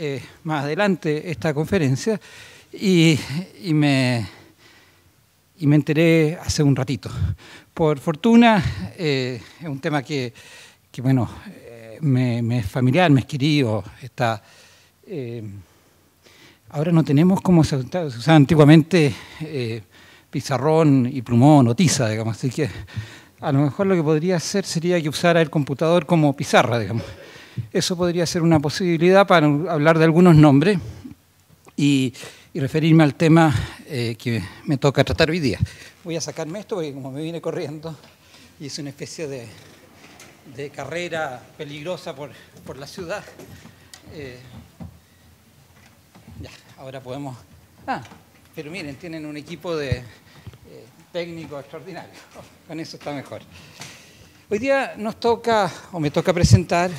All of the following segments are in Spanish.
Eh, más adelante esta conferencia y, me, y, me, enteré hace un ratito. Por fortuna, eh, es un tema que, bueno, eh, me, es familiar, me es querido, está... ahora no tenemos como se, usaba antiguamente pizarrón y plumón o tiza, digamos, así que a lo mejor lo que podría hacer sería que usara el computador como pizarra, digamos. Eso podría ser una posibilidad para hablar de algunos nombres y, referirme al tema eh, que me toca tratar hoy día. Voy a sacarme esto porque como me viene corriendo, y es una especie de, carrera peligrosa por, la ciudad. Eh, ya, ahora podemos... Ah, pero miren, tienen un equipo de eh, técnico extraordinario. Con eso está mejor. Hoy día nos toca, o me toca presentar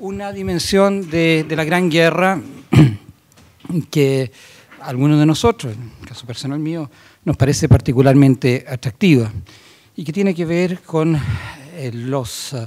una dimensión de, la Gran Guerra que algunos de nosotros, en el caso personal mío, nos parece particularmente atractiva y que tiene que ver con eh, los, eh,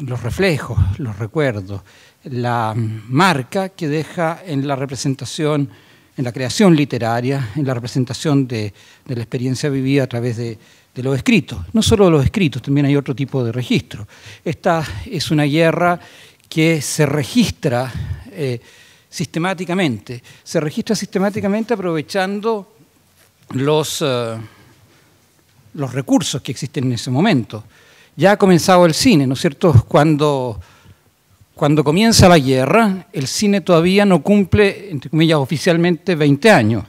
los reflejos, los recuerdos, la marca que deja en la representación, en la creación literaria, en la representación de la experiencia vivida a través de, de los escritos. No solo de los escritos, también hay otro tipo de registro. Esta es una guerra que se registra eh, sistemáticamente. Se registra sistemáticamente aprovechando los, eh, los recursos que existen en ese momento. Ya ha comenzado el cine, ¿no es cierto? Cuando, cuando comienza la guerra, el cine todavía no cumple, entre comillas, oficialmente 20 años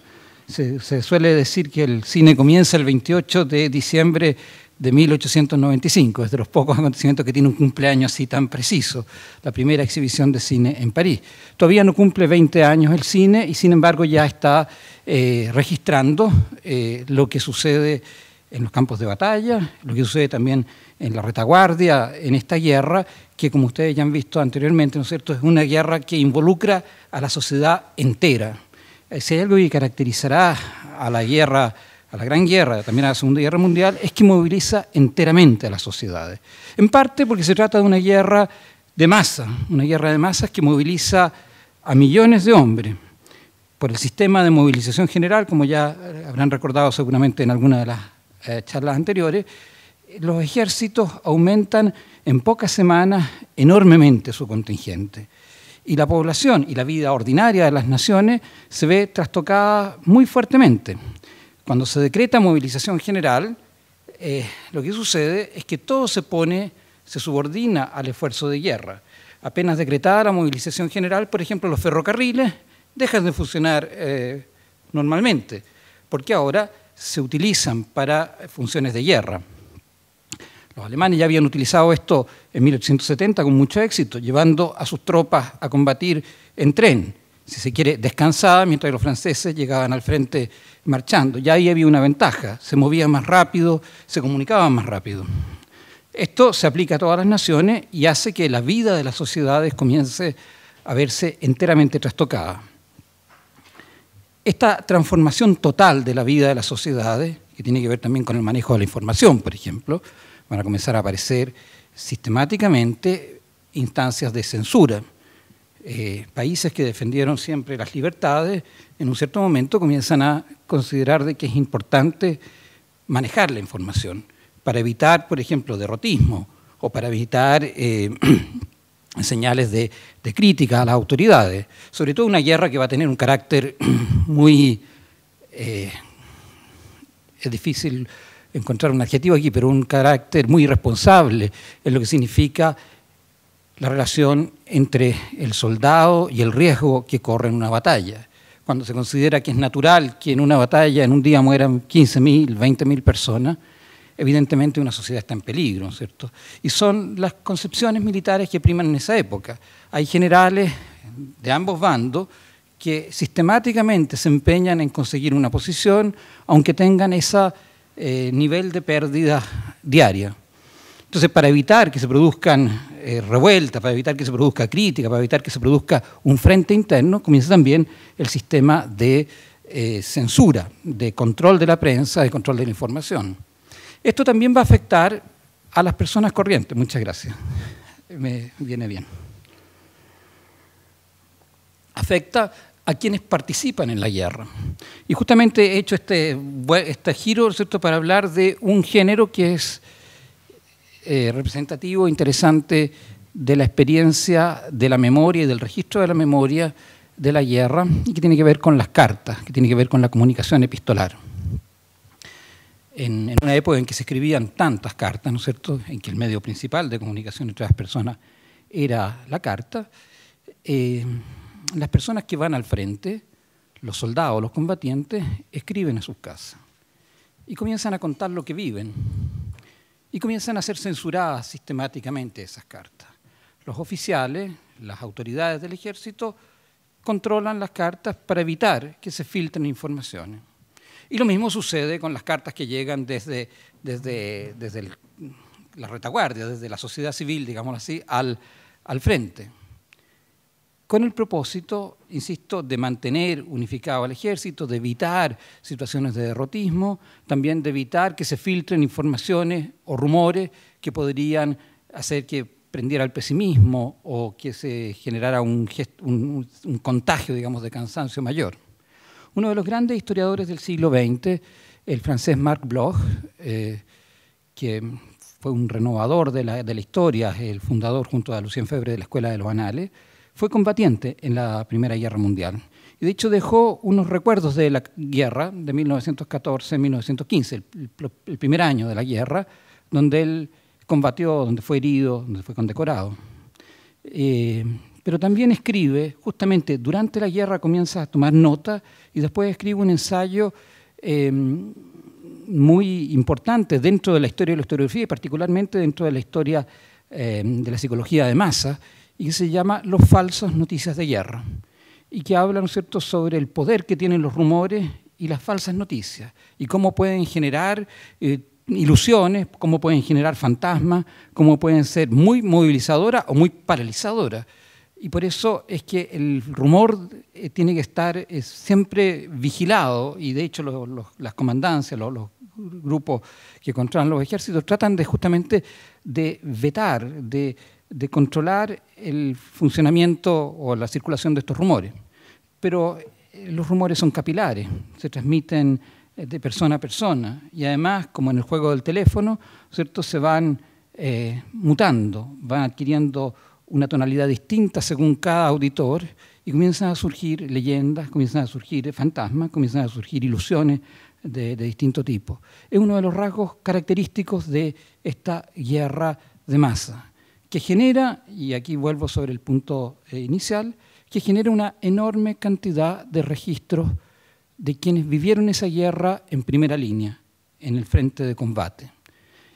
se, suele decir que el cine comienza el 28 de diciembre de 1895, es de los pocos acontecimientos que tiene un cumpleaños así tan preciso, la primera exhibición de cine en París. Todavía no cumple 20 años el cine y sin embargo ya está eh, registrando eh, lo que sucede en los campos de batalla, lo que sucede también en la retaguardia, en esta guerra, que como ustedes ya han visto anteriormente, ¿no es cierto?, es una guerra que involucra a la sociedad entera, eh, si hay algo que caracterizará a la guerra, a la Gran Guerra, también a la Segunda Guerra Mundial, es que moviliza enteramente a las sociedades. En parte porque se trata de una guerra de masa, una guerra de masas que moviliza a millones de hombres por el sistema de movilización general, como ya eh, habrán recordado seguramente en alguna de las eh, charlas anteriores, los ejércitos aumentan en pocas semanas enormemente su contingente y la población y la vida ordinaria de las naciones se ve trastocada muy fuertemente. Cuando se decreta movilización general, eh, lo que sucede es que todo se pone, se subordina al esfuerzo de guerra. Apenas decretada la movilización general, por ejemplo, los ferrocarriles dejan de funcionar eh, normalmente, porque ahora se utilizan para funciones de guerra. Los alemanes ya habían utilizado esto en 1870 con mucho éxito, llevando a sus tropas a combatir en tren, si se quiere, descansada, mientras que los franceses llegaban al frente marchando. Ya ahí había una ventaja, se movía más rápido, se comunicaba más rápido. Esto se aplica a todas las naciones y hace que la vida de las sociedades comience a verse enteramente trastocada. Esta transformación total de la vida de las sociedades, que tiene que ver también con el manejo de la información, por ejemplo, van a comenzar a aparecer sistemáticamente instancias de censura. Eh, países que defendieron siempre las libertades, en un cierto momento comienzan a considerar que es importante manejar la información para evitar, por ejemplo, derrotismo o para evitar eh, señales de, crítica a las autoridades, sobre todo una guerra que va a tener un carácter muy... Eh, es difícil encontrar un adjetivo aquí, pero un carácter muy irresponsable en lo que significa la relación entre el soldado y el riesgo que corre en una batalla. Cuando se considera que es natural que en una batalla en un día mueran 15.000, 20.000 personas, evidentemente una sociedad está en peligro, ¿no es cierto? Y son las concepciones militares que priman en esa época. Hay generales de ambos bandos que sistemáticamente se empeñan en conseguir una posición, aunque tengan esa eh, nivel de pérdida diaria. Entonces, para evitar que se produzcan eh, revueltas, para evitar que se produzca crítica, para evitar que se produzca un frente interno, comienza también el sistema de eh, censura, de control de la prensa, de control de la información. Esto también va a afectar a las personas corrientes. Muchas gracias. Me viene bien. Afecta a quienes participan en la guerra. Y justamente he hecho este, este giro ¿cierto? para hablar de un género que es eh, representativo, interesante de la experiencia de la memoria y del registro de la memoria de la guerra y que tiene que ver con las cartas, que tiene que ver con la comunicación epistolar. En, una época en que se escribían tantas cartas, ¿no es cierto?, en que el medio principal de comunicación entre las personas era la carta, eh, las personas que van al frente, los soldados, los combatientes, escriben a sus casas y comienzan a contar lo que viven y comienzan a ser censuradas sistemáticamente esas cartas. Los oficiales, las autoridades del ejército, controlan las cartas para evitar que se filtren informaciones. Y lo mismo sucede con las cartas que llegan desde, la retaguardia, desde la sociedad civil, digámoslo así, al frente con el propósito, insisto, de mantener unificado al ejército, de evitar situaciones de derrotismo, también de evitar que se filtren informaciones o rumores que podrían hacer que prendiera el pesimismo o que se generara un, contagio, digamos, de cansancio mayor. Uno de los grandes historiadores del siglo XX, el francés Marc Bloch, eh, que fue un renovador de la, de la historia, el fundador junto a Lucien Febre de la Escuela de los Anales, fue combatiente en la Primera Guerra Mundial. Y de hecho dejó unos recuerdos de la guerra de 1914-1915, el, primer año de la guerra, donde él combatió, donde fue herido, donde fue condecorado. Eh, pero también escribe, justamente durante la guerra comienza a tomar nota y después escribe un ensayo eh, muy importante dentro de la historia de la historiografía y particularmente dentro de la historia eh, de la psicología de masa, y que se llama Los falsos noticias de guerra, y que habla, cierto?, sobre el poder que tienen los rumores y las falsas noticias, y cómo pueden generar eh, ilusiones, cómo pueden generar fantasmas, cómo pueden ser muy movilizadoras o muy paralizadoras. Y por eso es que el rumor eh, tiene que estar eh, siempre vigilado, y de hecho las comandancias, los, grupos que controlan los ejércitos tratan de justamente de vetar, de de controlar el funcionamiento o la circulación de estos rumores. Pero eh, los rumores son capilares, se transmiten eh, de persona a persona y además, como en el juego del teléfono, ¿cierto? se van eh, mutando, van adquiriendo una tonalidad distinta según cada auditor y comienzan a surgir leyendas, comienzan a surgir fantasmas, comienzan a surgir ilusiones de distinto tipo. Es uno de los rasgos característicos de esta guerra de masa que genera, y aquí vuelvo sobre el punto eh, inicial, que genera una enorme cantidad de registros de quienes vivieron esa guerra en primera línea, en el frente de combate.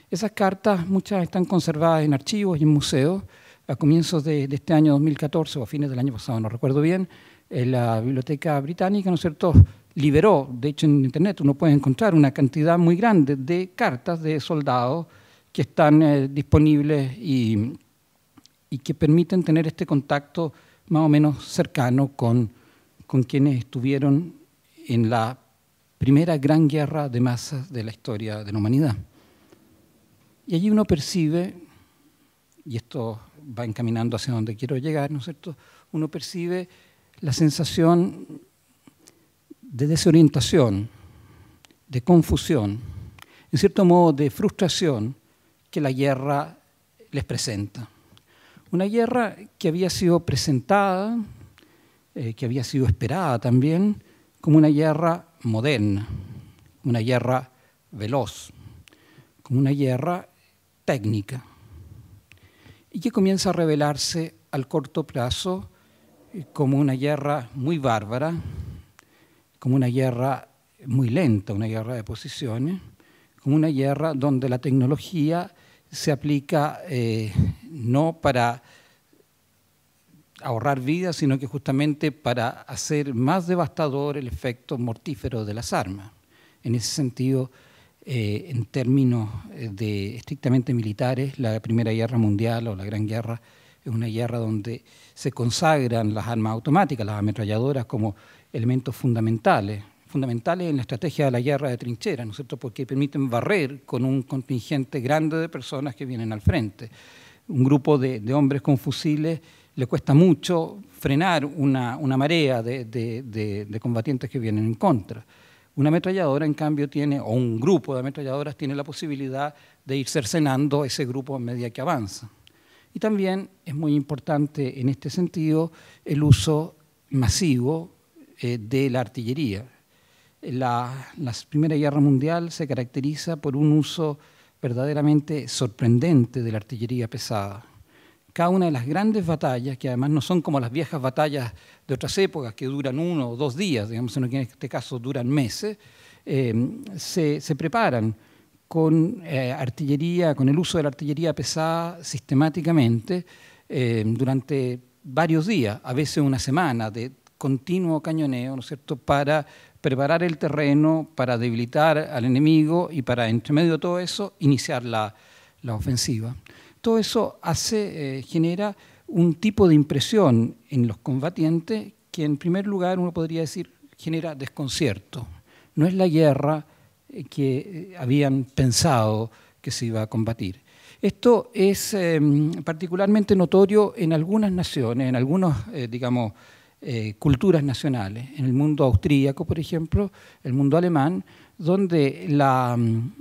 Esas cartas, muchas están conservadas en archivos y en museos. A comienzos de, este año 2014 o a fines del año pasado, no recuerdo bien, eh, la Biblioteca Británica, ¿no es cierto?, liberó, de hecho en Internet uno puede encontrar una cantidad muy grande de cartas de soldados que están eh, disponibles y, que permiten tener este contacto más o menos cercano con, con quienes estuvieron en la primera gran guerra de masas de la historia de la humanidad. Y allí uno percibe, y esto va encaminando hacia donde quiero llegar, ¿no es cierto? Uno percibe la sensación de desorientación, de confusión, en cierto modo de frustración que la guerra les presenta. Una guerra que había sido presentada, eh, que había sido esperada también, como una guerra moderna, una guerra veloz, como una guerra técnica, y que comienza a revelarse al corto plazo eh, como una guerra muy bárbara, como una guerra muy lenta, una guerra de posiciones, como una guerra donde la tecnología se aplica eh, no para ahorrar vidas, sino que justamente para hacer más devastador el efecto mortífero de las armas. En ese sentido, eh, en términos eh, estrictamente militares, la Primera Guerra Mundial o la Gran Guerra es una guerra donde se consagran las armas automáticas, las ametralladoras, como elementos fundamentales fundamentales en la estrategia de la guerra de trinchera, ¿no es cierto? Porque permiten barrer con un contingente grande de personas que vienen al frente. Un grupo de, hombres con fusiles le cuesta mucho frenar una, marea de, combatientes que vienen en contra. Una ametralladora, en cambio, tiene, o un grupo de ametralladoras tiene la posibilidad de ir cercenando ese grupo a medida que avanza. Y también es muy importante en este sentido el uso masivo eh, de la artillería. La, Primera Guerra Mundial se caracteriza por un uso verdaderamente sorprendente de la artillería pesada. Cada una de las grandes batallas, que además no son como las viejas batallas de otras épocas que duran uno o dos días, digamos, que en este caso duran meses, eh, se, preparan con eh, artillería, con el uso de la artillería pesada sistemáticamente eh, durante varios días, a veces una semana, de continuo cañoneo, ¿no es cierto?, para preparar el terreno, para debilitar al enemigo y para, entre medio de todo eso, iniciar la, ofensiva. Todo eso hace, eh, genera un tipo de impresión en los combatientes que en primer lugar uno podría decir genera desconcierto. No es la guerra eh, que eh, habían pensado que se iba a combatir. Esto es em, particularmente notorio en algunas naciones, en algunos, digamos, eh, culturas nacionales. En el mundo austríaco, por ejemplo, el mundo alemán, donde la, mm,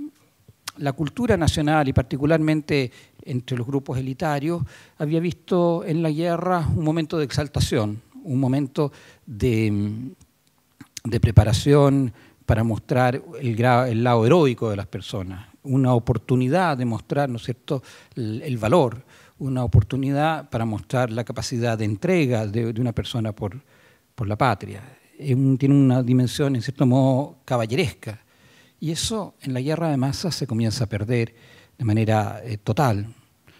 la cultura nacional y particularmente entre los grupos elitarios había visto en la guerra un momento de exaltación, un momento de, mm, preparación para mostrar el, el, lado heroico de las personas, una oportunidad de mostrar ¿no es cierto? El, el valor, una oportunidad para mostrar la capacidad de entrega de, una persona por, por la patria. tiene una dimensión, en cierto modo, caballeresca. Y eso en la guerra de masas se comienza a perder de manera eh, total.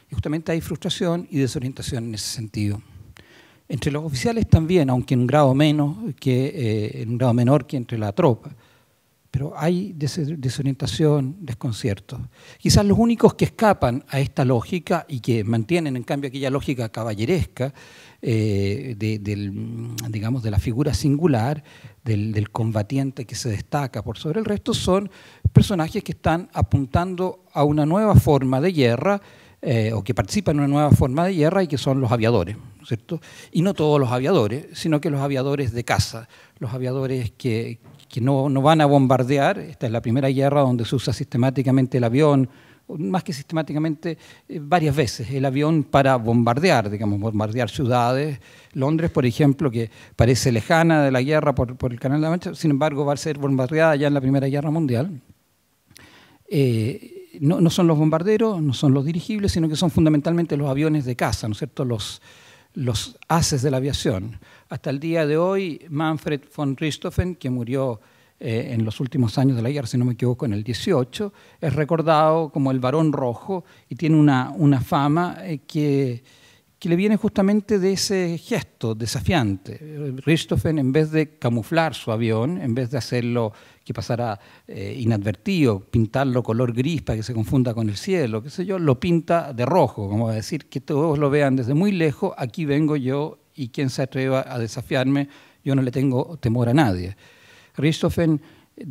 Y justamente hay frustración y desorientación en ese sentido. Entre los oficiales también, aunque en un grado menos que eh, en un grado menor que entre la tropa pero hay desorientación, desconcierto. Quizás los únicos que escapan a esta lógica y que mantienen en cambio aquella lógica caballeresca eh, de, digamos, de la figura singular, del, combatiente que se destaca por sobre el resto, son personajes que están apuntando a una nueva forma de guerra eh, o que participan en una nueva forma de guerra y que son los aviadores. ¿cierto? Y no todos los aviadores, sino que los aviadores de caza, los aviadores que, que no, van a bombardear. Esta es la primera guerra donde se usa sistemáticamente el avión, más que sistemáticamente, eh, varias veces el avión para bombardear, digamos, bombardear ciudades. Londres, por ejemplo, que parece lejana de la guerra por, el Canal de la Mancha, sin embargo va a ser bombardeada ya en la Primera Guerra Mundial. Eh, no, son los bombarderos, no son los dirigibles, sino que son fundamentalmente los aviones de caza, ¿no es cierto? Los, los haces de la aviación hasta el día de hoy Manfred von Richthofen, que murió eh, en los últimos años de la guerra, si no me equivoco, en el 18, es recordado como el varón rojo y tiene una, una fama eh, que, que, le viene justamente de ese gesto desafiante. Richthofen, en vez de camuflar su avión, en vez de hacerlo que pasara eh, inadvertido, pintarlo color gris para que se confunda con el cielo, qué sé yo, lo pinta de rojo, como a decir que todos lo vean desde muy lejos, aquí vengo yo y quien se atreva a desafiarme, yo no le tengo temor a nadie. Richthofen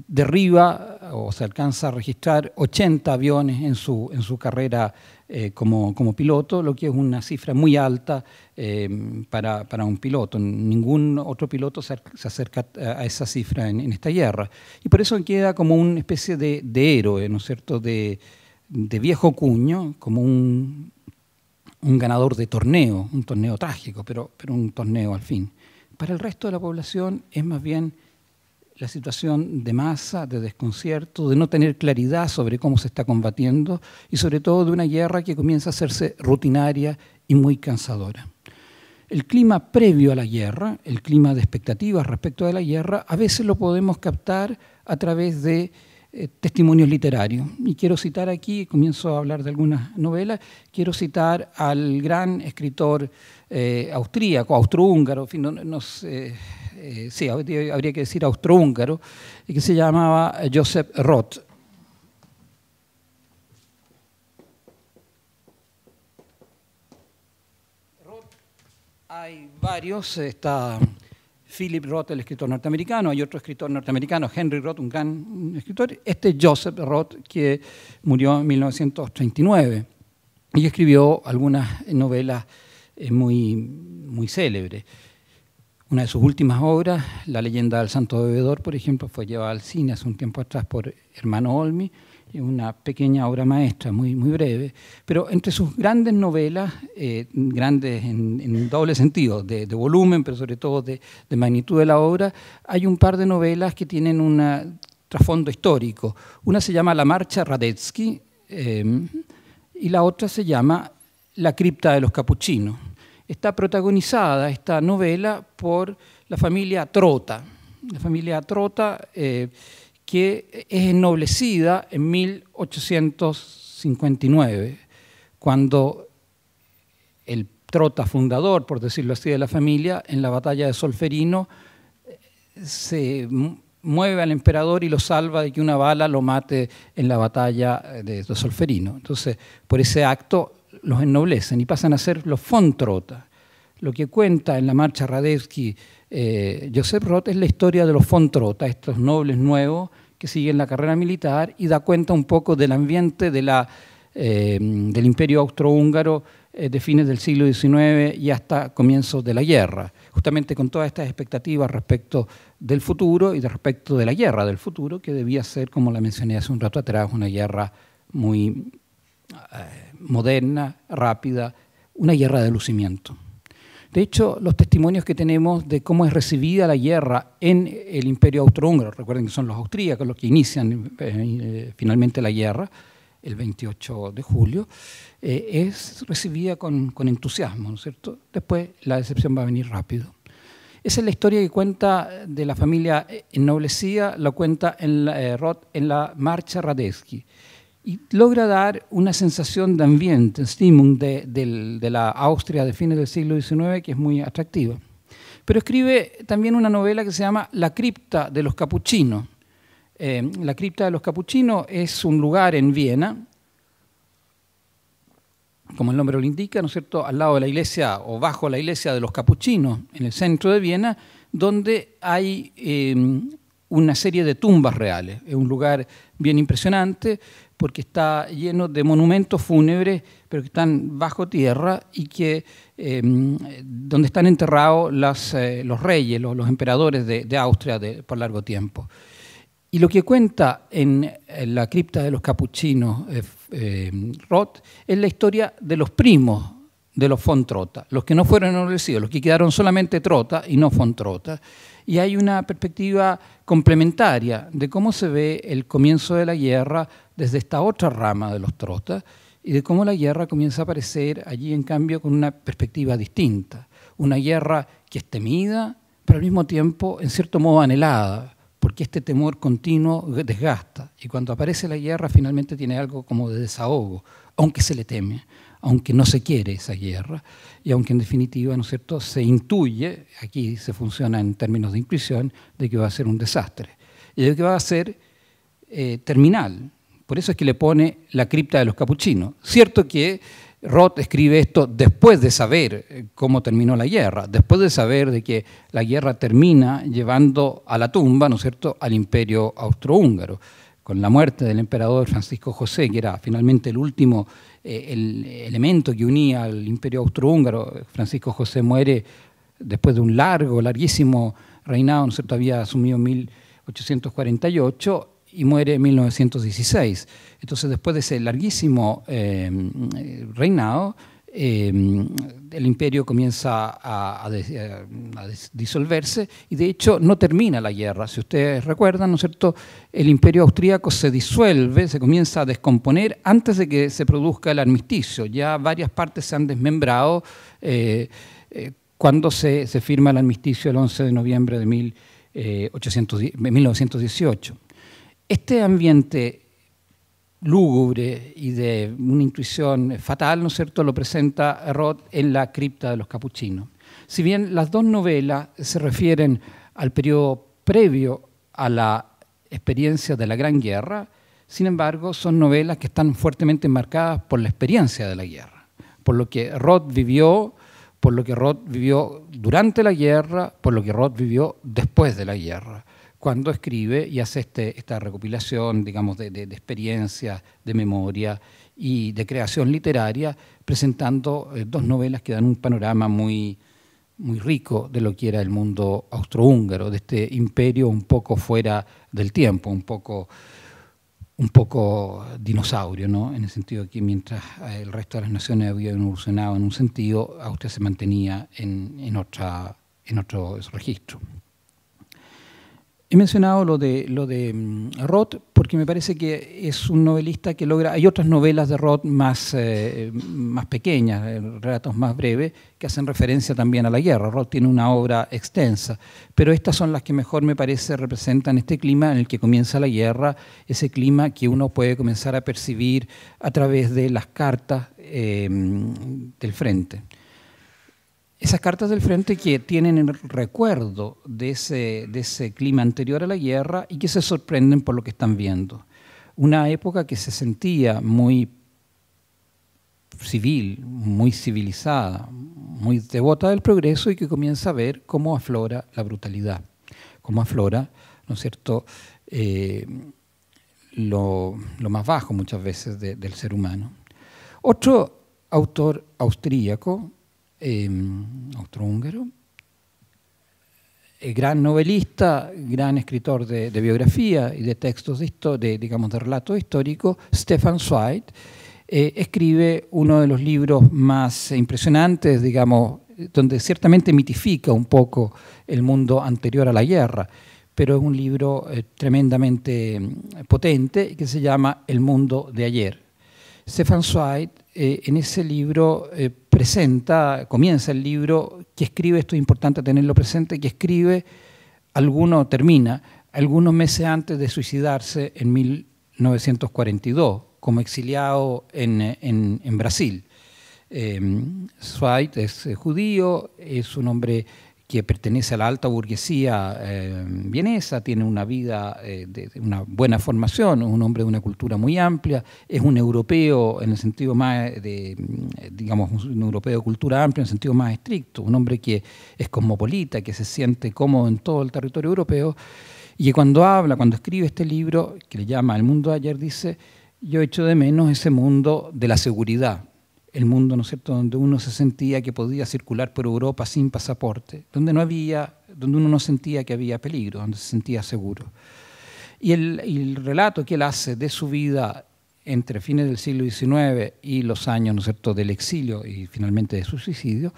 derriba o se alcanza a registrar 80 aviones en su, en su carrera eh, como, como, piloto, lo que es una cifra muy alta eh, para, para, un piloto. Ningún otro piloto se, se acerca a esa cifra en, esta guerra. Y por eso queda como una especie de, de héroe, ¿no cierto?, de, de viejo cuño, como un un ganador de torneo, un torneo trágico, pero, pero un torneo al fin. Para el resto de la población es más bien la situación de masa, de desconcierto, de no tener claridad sobre cómo se está combatiendo y sobre todo de una guerra que comienza a hacerse rutinaria y muy cansadora. El clima previo a la guerra, el clima de expectativas respecto a la guerra, a veces lo podemos captar a través de eh, testimonios literarios. Y quiero citar aquí, comienzo a hablar de algunas novelas, quiero citar al gran escritor eh, austríaco, austrohúngaro, en fin, no, sé, eh, sí, habría que decir austrohúngaro, que se llamaba Joseph Roth hay varios, está... Philip Roth, el escritor norteamericano, hay otro escritor norteamericano, Henry Roth, un gran escritor, este Joseph Roth, que murió en 1939 y escribió algunas novelas eh, muy, muy célebres. Una de sus últimas obras, La leyenda del santo bebedor, por ejemplo, fue llevada al cine hace un tiempo atrás por Hermano Olmi, una pequeña obra maestra, muy, muy breve, pero entre sus grandes novelas, eh, grandes en, doble sentido, de, volumen, pero sobre todo de, magnitud de la obra, hay un par de novelas que tienen un trasfondo histórico. Una se llama La Marcha Radetzky eh, y la otra se llama La Cripta de los Capuchinos. Está protagonizada esta novela por la familia Trota. La familia Trota... Eh, que es ennoblecida en 1859, cuando el trota fundador, por decirlo así, de la familia, en la batalla de Solferino, se mueve al emperador y lo salva de que una bala lo mate en la batalla eh, de, Solferino. Entonces, por ese acto los ennoblecen y pasan a ser los Trota, Lo que cuenta en la marcha Radevsky eh, Joseph Roth es la historia de los Fontrota, estos nobles nuevos que siguen la carrera militar y da cuenta un poco del ambiente eh, del imperio austrohúngaro eh, de fines del siglo XIX y hasta comienzos de la guerra, justamente con todas estas expectativas respecto del futuro y respecto de la guerra del futuro, que debía ser, como la mencioné hace un rato atrás, una guerra muy eh, moderna, rápida, una guerra de lucimiento. De hecho, los testimonios que tenemos de cómo es recibida la guerra en el imperio austrohúngaro, recuerden que son los austríacos los que inician eh, finalmente la guerra, el 28 de julio, eh, es recibida con, entusiasmo, ¿no es cierto? Después la decepción va a venir rápido. Esa es la historia que cuenta de la familia ennoblecida, la cuenta en la, eh, en la marcha Radetzky y logra dar una sensación de ambiente, Stimmung, de, de la Austria de fines del siglo XIX, que es muy atractiva. Pero escribe también una novela que se llama La cripta de los capuchinos. Eh, la cripta de los capuchinos es un lugar en Viena, como el nombre lo indica, ¿no es cierto?, al lado de la iglesia o bajo la iglesia de los capuchinos, en el centro de Viena, donde hay eh, una serie de tumbas reales. Es un lugar bien impresionante porque está lleno de monumentos fúnebres, pero que están bajo tierra y que em, donde están enterrados eh, los reyes, los, emperadores de, Austria por largo tiempo. Y lo que cuenta en, la cripta de los capuchinos eh, em, Roth es la historia de los primos de los von Fontrota, los que no fueron ennoblecidos, los que quedaron solamente Trota y no trota. Y hay una perspectiva complementaria de cómo se ve el comienzo de la guerra desde esta otra rama de los trotas y de cómo la guerra comienza a aparecer allí, en cambio, con una perspectiva distinta. Una guerra que es temida, pero al mismo tiempo, en cierto modo, anhelada, porque este temor continuo desgasta. Y cuando aparece la guerra, finalmente tiene algo como de desahogo, aunque se le teme, aunque no se quiere esa guerra, y aunque en definitiva, ¿no es cierto?, se intuye, aquí se funciona en términos de intuición, de que va a ser un desastre, y de que va a ser eh, terminal, por eso es que le pone la cripta de los capuchinos. Cierto que Roth escribe esto después de saber eh, cómo terminó la guerra, después de saber de que la guerra termina llevando a la tumba, ¿no cierto?, al imperio austrohúngaro, con la muerte del emperador Francisco José, que era finalmente el último eh, elemento que unía al imperio austrohúngaro. Eh, Francisco José muere después de un largo, larguísimo reinado, ¿no cierto?, había asumido 1848 y muere en 1916. Entonces, después de ese larguísimo eh, reinado, eh, el imperio comienza a, disolverse y de hecho no termina la guerra. Si ustedes recuerdan, ¿no es cierto? El imperio austríaco se disuelve, se comienza a descomponer antes de que se produzca el armisticio. Ya varias partes se han desmembrado eh, cuando se, firma el armisticio el 11 de noviembre de 1918. Este ambiente lúgubre y de una intuición fatal, ¿no es cierto?, lo presenta Roth en La cripta de los capuchinos. Si bien las dos novelas se refieren al periodo previo a la experiencia de la Gran Guerra, sin embargo, son novelas que están fuertemente marcadas por la experiencia de la guerra, por lo que Roth vivió, por lo que Roth vivió durante la guerra, por lo que Roth vivió después de la guerra cuando escribe y hace este, esta recopilación, digamos, de, experiencia, de de memoria y de creación literaria, presentando eh, dos novelas que dan un panorama muy, muy rico de lo que era el mundo austrohúngaro, de este imperio un poco fuera del tiempo, un poco, un poco dinosaurio, ¿no? en el sentido de que mientras eh, el resto de las naciones habían evolucionado en un sentido, Austria se mantenía en, otra, en otro registro. He mencionado lo de, lo de mm, Roth porque me parece que es un novelista que logra... Hay otras novelas de Roth más, eh, más pequeñas, eh, relatos más breves, que hacen referencia también a la guerra. Roth tiene una obra extensa, pero estas son las que mejor me parece representan este clima en el que comienza la guerra, ese clima que uno puede comenzar a percibir a través de las cartas eh, del frente. Esas cartas del frente que tienen el recuerdo de ese, de ese clima anterior a la guerra y que se sorprenden por lo que están viendo. Una época que se sentía muy civil, muy civilizada, muy devota del progreso y que comienza a ver cómo aflora la brutalidad, cómo aflora, ¿no es cierto?, eh, lo, lo, más bajo muchas veces del ser humano. Otro autor austríaco, Em, eh, otro húngaro, gran novelista, gran escritor de, biografía y de textos de, de, digamos, de relato histórico, Stefan Zweig, eh, escribe uno de los libros más impresionantes, digamos, donde ciertamente mitifica un poco el mundo anterior a la guerra, pero es un libro eh, tremendamente em, potente que se llama El mundo de ayer. Stefan Zweig eh, en ese libro eh, presenta, comienza el libro, que escribe, esto es importante tenerlo presente, que escribe, alguno termina, algunos meses antes de suicidarse en 1942, como exiliado en, eh, Brasil. Eh, es judío, es un hombre que pertenece a la alta burguesía vienesa, eh, tiene una vida, eh, de, una buena formación, es un hombre de una cultura muy amplia, es un europeo en el sentido más, de, mm, digamos, un europeo de cultura amplia en el sentido más estricto, un hombre que es cosmopolita, que se siente cómodo en todo el territorio europeo, y que cuando habla, cuando escribe este libro, que le llama El mundo ayer, dice, yo echo de menos ese mundo de la seguridad, el mundo, ¿no cierto?, donde uno se sentía que podía circular por Europa sin pasaporte, donde no había, donde uno no sentía que había peligro, donde se sentía seguro. Y el, relato que él hace de su vida entre fines del siglo XIX y los años, ¿no cierto?, del exilio y finalmente de su suicidio,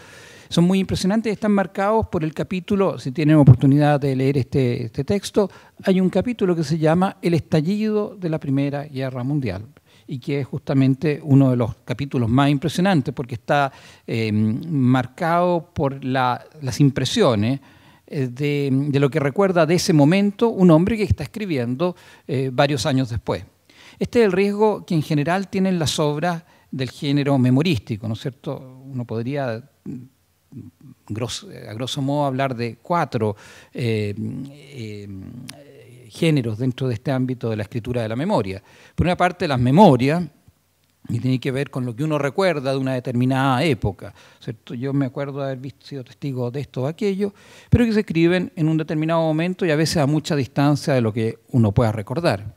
son muy impresionantes están marcados por el capítulo, si tienen oportunidad de leer este, este texto, hay un capítulo que se llama El estallido de la Primera Guerra Mundial, y que es justamente uno de los capítulos más impresionantes porque está eh, marcado por las impresiones eh, de, lo que recuerda de ese momento un hombre que está escribiendo eh, varios años después. Este es el riesgo que en general tienen las obras del género memorístico, ¿no es cierto? Uno podría mm, a grosso modo hablar de cuatro géneros dentro de este ámbito de la escritura de la memoria. Por una parte, las memorias, y tiene que ver con lo que uno recuerda de una determinada época. ¿cierto? Yo me acuerdo de haber visto, sido testigo de esto o aquello, pero que se escriben en un determinado momento y a veces a mucha distancia de lo que uno pueda recordar.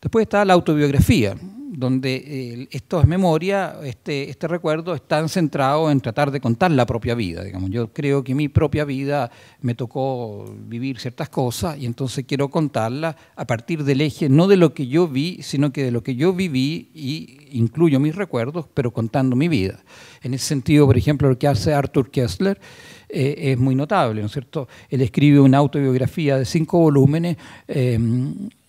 Después está la autobiografía donde eh, esto es memoria, este, este recuerdo, está centrado en tratar de contar la propia vida. Digamos. Yo creo que mi propia vida me tocó vivir ciertas cosas y entonces quiero contarla a partir del eje, no de lo que yo vi, sino que de lo que yo viví y incluyo mis recuerdos, pero contando mi vida. En ese sentido, por ejemplo, lo que hace Arthur Kessler eh, es muy notable, ¿no cierto? Él escribe una autobiografía de cinco volúmenes. Eh,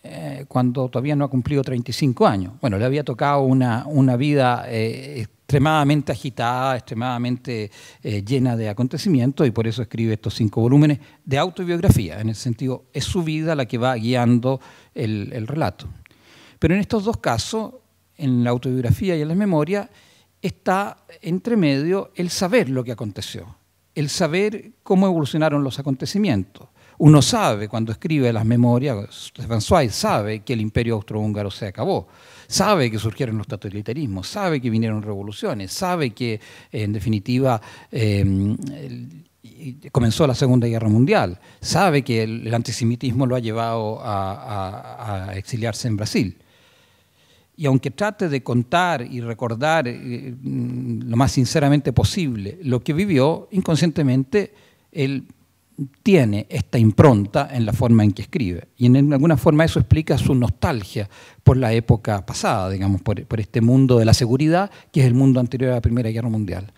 eh, cuando todavía no ha cumplido 35 años. Bueno, le había tocado una, vida eh, extremadamente agitada, extremadamente eh, llena de acontecimientos y por eso escribe estos cinco volúmenes de autobiografía. En el sentido, es su vida la que va guiando el, relato. Pero en estos dos casos, en la autobiografía y en las memorias, está entre medio el saber lo que aconteció, el saber cómo evolucionaron los acontecimientos uno sabe, cuando escribe las memorias, Stefan Zweig sabe que el imperio austrohúngaro se acabó, sabe que surgieron los totalitarismos, sabe que vinieron revoluciones, sabe que, en definitiva, em, comenzó la Segunda Guerra Mundial, sabe que el, antisemitismo lo ha llevado a, exiliarse en Brasil. Y aunque trate de contar y recordar eh, mm, lo más sinceramente posible lo que vivió, inconscientemente él tiene esta impronta en la forma en que escribe. Y en alguna forma eso explica su nostalgia por la época pasada, digamos, por, este mundo de la seguridad, que es el mundo anterior a la Primera Guerra Mundial.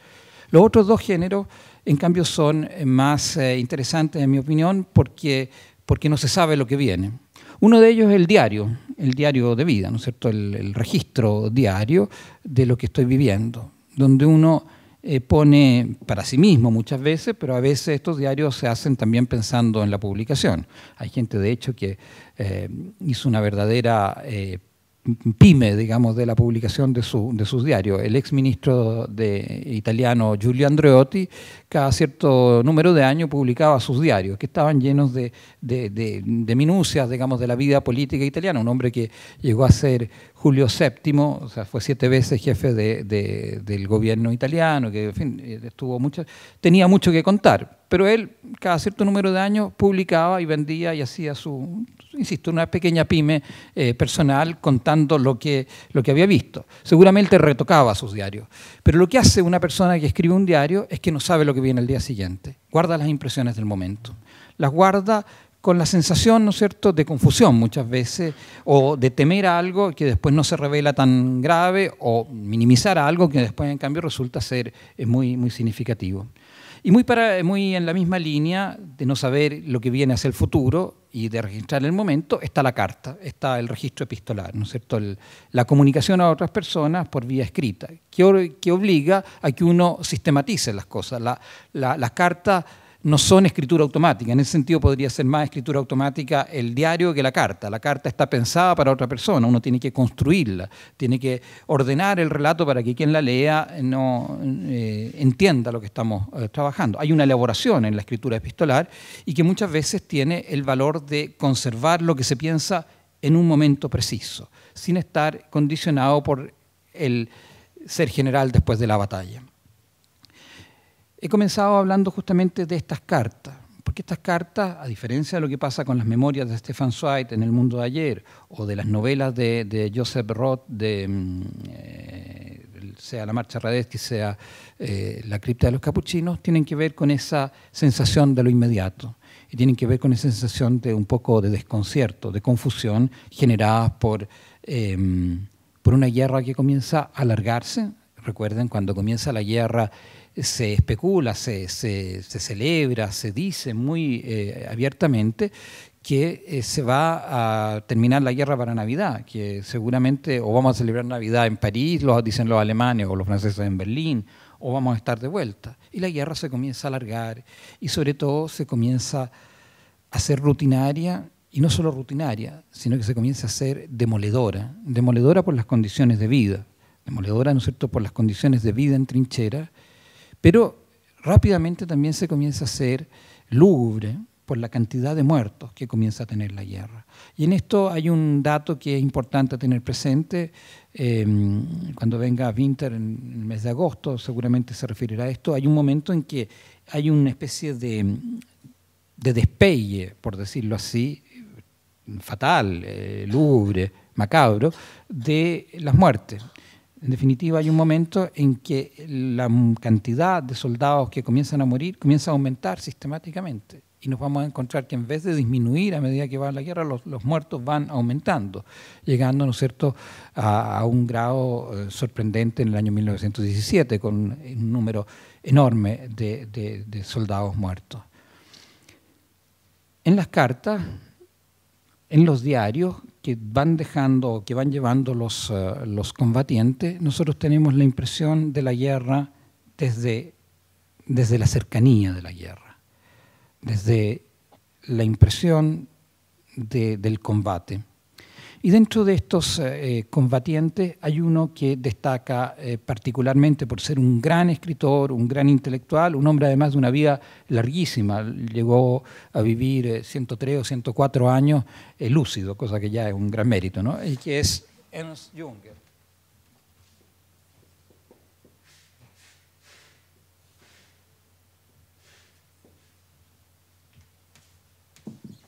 Los otros dos géneros, en cambio, son eh, más eh, interesantes, en mi opinión, porque, porque no se sabe lo que viene. Uno de ellos es el diario, el diario de vida, ¿no es cierto? el, el registro diario de lo que estoy viviendo, donde uno eh, pone para sí mismo muchas veces, pero a veces estos diarios se hacen también pensando en la publicación. Hay gente, de hecho, que eh, hizo una verdadera eh, pyme, digamos, de la publicación de, de sus diarios. El exministro de, italiano Giulio Andreotti, cada cierto número de años publicaba sus diarios, que estaban llenos de, de, de minucias, digamos, de la vida política italiana. Un hombre que llegó a ser Julio VII, o sea, fue siete veces jefe del gobierno italiano, que en fin, eh, estuvo mucho, tenía mucho que contar, pero él cada cierto número de años publicaba y vendía y hacía su, insisto, una pequeña pyme eh, personal contando lo que, lo que había visto. Seguramente retocaba sus diarios, pero lo que hace una persona que escribe un diario es que no sabe lo que viene el día siguiente, guarda las impresiones del momento, las guarda con la sensación, ¿no es cierto?, de confusión muchas veces, o de temer algo que después no se revela tan grave, o minimizar algo que después, en cambio, resulta ser eh, muy, muy significativo. Y muy, para, muy en la misma línea de no saber lo que viene hacia el futuro y de registrar el momento, está la carta, está el registro epistolar, ¿no es cierto? la comunicación a otras personas por vía escrita, que, que obliga a que uno sistematice las cosas. La, la, no son escritura automática. En ese sentido podría ser más escritura automática el diario que la carta. La carta está pensada para otra persona, uno tiene que construirla, tiene que ordenar el relato para que quien la lea eh, no eh, entienda lo que estamos eh, trabajando. Hay una elaboración en la escritura epistolar y que muchas veces tiene el valor de conservar lo que se piensa en un momento preciso, sin estar condicionado por el ser general después de la batalla. He comenzado hablando justamente de estas cartas, porque estas cartas, a diferencia de lo que pasa con las memorias de Stefan Zweig en El Mundo de Ayer, o de las novelas de, Joseph Roth, de, mm, eh, sea La Marcha Radetzky, sea eh, La Cripta de los Capuchinos, tienen que ver con esa sensación de lo inmediato y tienen que ver con esa sensación de un poco de desconcierto, de confusión generadas por, em, por una guerra que comienza a alargarse. Recuerden, cuando comienza la guerra se especula, se, celebra, se dice muy eh, abiertamente que eh, se va a terminar la guerra para Navidad, que seguramente o vamos a celebrar Navidad en París, lo dicen los alemanes o los franceses en Berlín, o vamos a estar de vuelta. Y la guerra se comienza a alargar y sobre todo se comienza a ser rutinaria y no solo rutinaria, sino que se comienza a ser demoledora, demoledora por las condiciones de vida, demoledora, ¿no es cierto?, por las condiciones de vida en trinchera pero rápidamente también se comienza a ser lúgubre por la cantidad de muertos que comienza a tener la guerra. Y en esto hay un dato que es importante tener presente. Em, cuando venga Winter en el mes de agosto, seguramente se referirá a esto. Hay un momento en que hay una especie de, de despelle, por decirlo así, fatal, eh, lúgubre, macabro, de las muertes. En definitiva, hay un momento en que la cantidad de soldados que comienzan a morir comienza a aumentar sistemáticamente. Y nos vamos a encontrar que en vez de disminuir a medida que va la guerra, los, muertos van aumentando, llegando, ¿no es cierto?, a, un grado eh, sorprendente en el año 1917, con un número enorme de soldados muertos. En las cartas, en los diarios, que van dejando, o que van llevando eh, los, combatientes, nosotros tenemos la impresión de la guerra desde, la cercanía de la guerra, desde la impresión del combate. Y dentro de estos eh, eh, combatientes hay uno que destaca eh, particularmente por ser un gran escritor, un gran intelectual, un hombre además de una vida larguísima. Llegó a vivir 103 o 104 años lúcido, cosa que ya es un gran mérito, ¿no? Y que es Ernst Junger.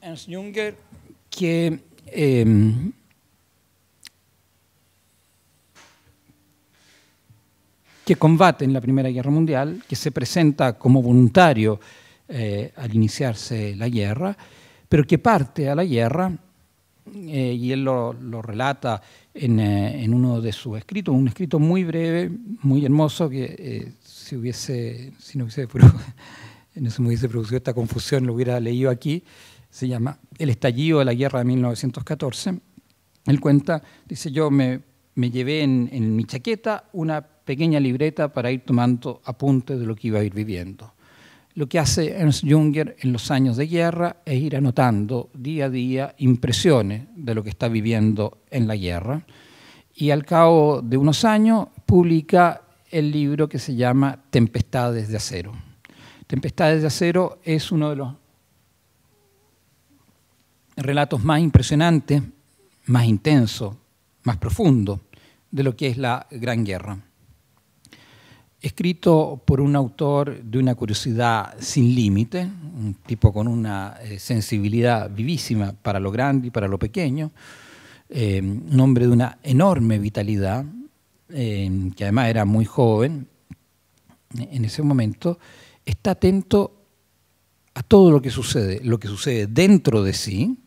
Ernst Junger, que em, que combate en la Primera Guerra Mundial, que se presenta como voluntario eh, al iniciarse la guerra, pero que parte a la guerra, eh, y él lo, relata eh, en, uno de sus escritos, un escrito muy breve, muy hermoso, que si, hubiese, si no hubiese, producido esta confusión, lo hubiera leído aquí, se llama El estallido de la guerra de 1914. Él cuenta, dice, yo me, llevé en mi chaqueta una pequeña libreta para ir tomando apuntes de lo que iba a ir viviendo. Lo que hace Ernst Junger en los años de guerra es ir anotando día a día impresiones de lo que está viviendo en la guerra y al cabo de unos años publica el libro que se llama Tempestades de Acero. Tempestades de Acero es uno de los relatos más impresionantes, más intenso, más profundo de lo que es la Gran Guerra escrito por un autor de una curiosidad sin límite, un tipo con una eh, sensibilidad vivísima para lo grande y para lo pequeño, un eh, hombre de una enorme vitalidad, eh, que además era muy joven en ese momento, está atento a todo lo que sucede, lo que sucede dentro de sí,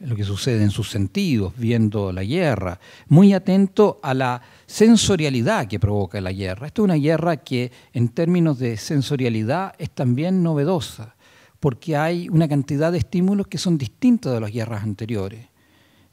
lo que sucede en sus sentidos, viendo la guerra, muy atento a la sensorialidad que provoca la guerra. Esta es una guerra que en términos de sensorialidad es también novedosa, porque hay una cantidad de estímulos que son distintos de las guerras anteriores.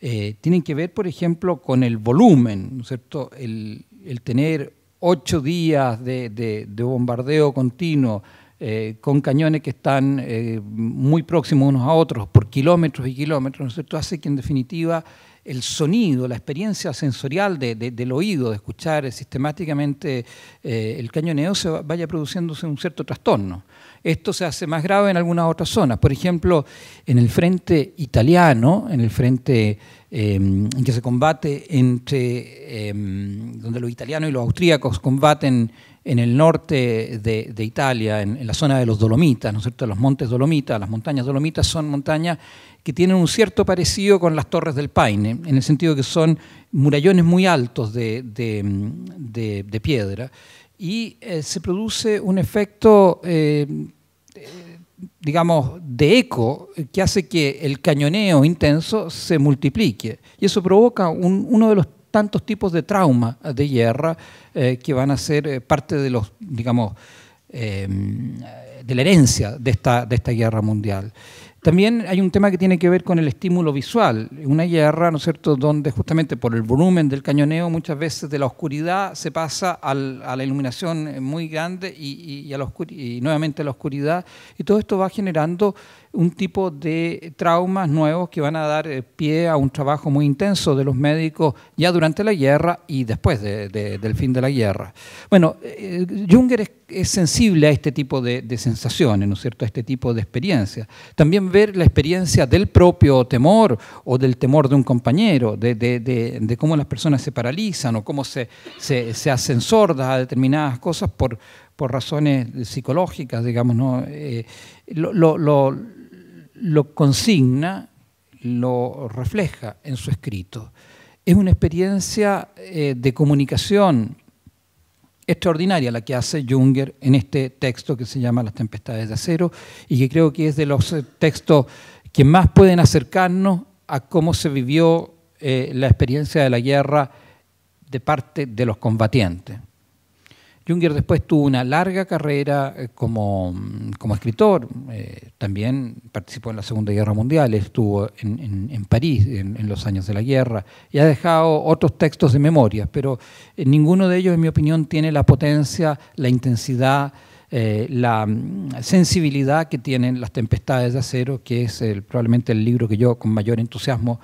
Eh, tienen que ver, por ejemplo, con el volumen, ¿no cierto? El, tener ocho días de bombardeo continuo, eh, con cañones que están eh, muy próximos unos a otros, por kilómetros y kilómetros, ¿no Hace que en definitiva el sonido, la experiencia sensorial del oído, de escuchar eh, sistemáticamente el cañoneo, se vaya produciéndose un cierto trastorno. Esto se hace más grave en algunas otras zonas. Por ejemplo, en el frente italiano, en el frente em, en que se combate entre, em, donde los italianos y los austríacos combaten en el norte de, Italia, en, la zona de los Dolomitas, ¿no es cierto? Los montes Dolomitas, las montañas Dolomitas son montañas que tienen un cierto parecido con las torres del Paine, en el sentido que son murallones muy altos de, piedra, y eh, se produce un efecto, eh, digamos, de eco que hace que el cañoneo intenso se multiplique, y eso provoca uno de los tantos tipos de trauma eh, de guerra eh, que van a ser eh, parte de los, digamos, de la herencia de esta, de esta guerra mundial. También hay un tema que tiene que ver con el estímulo visual. Una guerra, ¿no es cierto?, donde justamente por el volumen del cañoneo muchas veces de la oscuridad se pasa a la iluminación muy grande y, y, y nuevamente a la oscuridad. Y todo esto va generando un tipo de traumas nuevos que van a dar eh, pie a un trabajo muy intenso de los médicos ya durante la guerra y después del fin de la guerra. Bueno, eh, Junger es, sensible a este tipo de, sensaciones, ¿no es cierto?, a este tipo de experiencias. También ver la experiencia del propio temor o del temor de un compañero, de, cómo las personas se paralizan o cómo se, se, hacen sordas a determinadas cosas por, por razones psicológicas, digamos, ¿no? Eh, lo lo consigna, lo refleja en su escrito. Es una experiencia eh, de comunicación extraordinaria la que hace Junger en este texto que se llama Las Tempestades de Acero y que creo que es de los eh, textos que más pueden acercarnos a cómo se vivió eh, la experiencia de la guerra de parte de los combatientes. Junger después tuvo una larga carrera eh, como, escritor, eh, también participó en la Segunda Guerra Mundial, estuvo en, París en, los años de la guerra y ha dejado otros textos de memoria, pero eh, ninguno de ellos, en mi opinión, tiene la potencia, la intensidad, la mm, sensibilidad que tienen las tempestades de acero, que es probablemente el libro que yo con mayor entusiasmo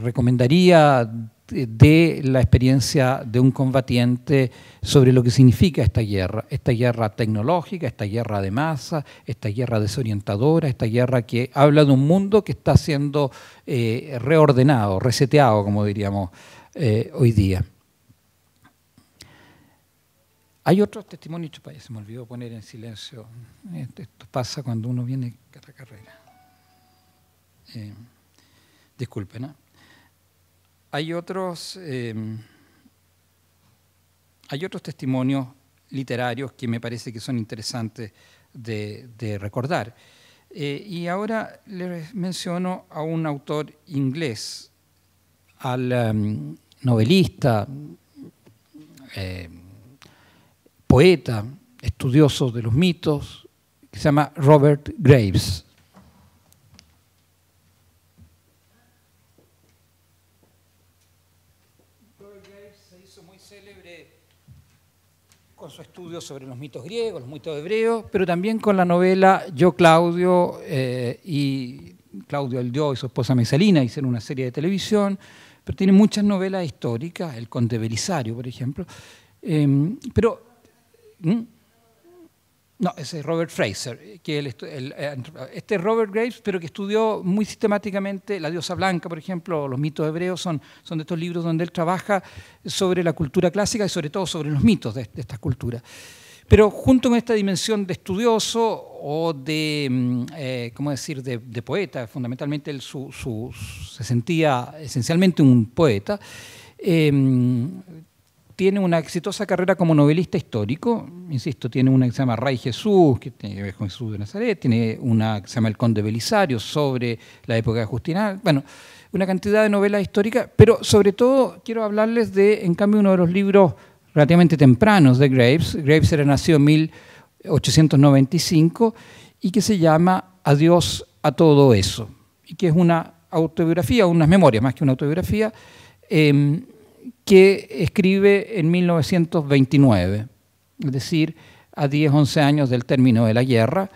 recomendaría de la experiencia de un combatiente sobre lo que significa esta guerra, esta guerra tecnológica, esta guerra de masa, esta guerra desorientadora, esta guerra que habla de un mundo que está siendo eh, reordenado, reseteado, como diríamos eh, hoy día. Hay otros testimonios, se me olvidó poner en silencio, esto pasa cuando uno viene a la carrera. Eh, disculpen, ¿no? ¿ah? Hay otros, em, hay otros testimonios literarios que me parece que son interesantes de, recordar. Eh, y ahora les menciono a un autor inglés, al em, novelista, em, poeta, estudioso de los mitos, que se llama Robert Graves. estudios sobre los mitos griegos, los mitos hebreos, pero también con la novela Yo Claudio eh, y Claudio el Dios y su esposa Mesalina hicieron una serie de televisión, pero tiene muchas novelas históricas, El Conde Belisario, por ejemplo. Em, pero no, ese es Robert Fraser, que eh, este es Robert Graves, pero que estudió muy sistemáticamente La diosa blanca, por ejemplo, los mitos hebreos, son, son de estos libros donde él trabaja sobre la cultura clásica y sobre todo sobre los mitos de, esta estas culturas. Pero junto con esta dimensión de estudioso o de, mm, eh, ¿cómo decir?, de, poeta, fundamentalmente él se sentía esencialmente un poeta, eh, tiene una exitosa carrera como novelista histórico. Insisto, tiene una que se llama Ray Jesús, que tiene que ver con Jesús de Nazaret, tiene una que se llama El Conde Belisario sobre la época de Justiniano. Bueno, una cantidad de novelas históricas, pero sobre todo quiero hablarles de, en cambio, uno de los libros relativamente tempranos de Graves. Graves era nacido en 1895 y que se llama Adiós a todo eso, y que es una autobiografía, unas memorias más que una autobiografía. Em, que escribe en 1929, es decir, a 10, 11 años del término de la guerra,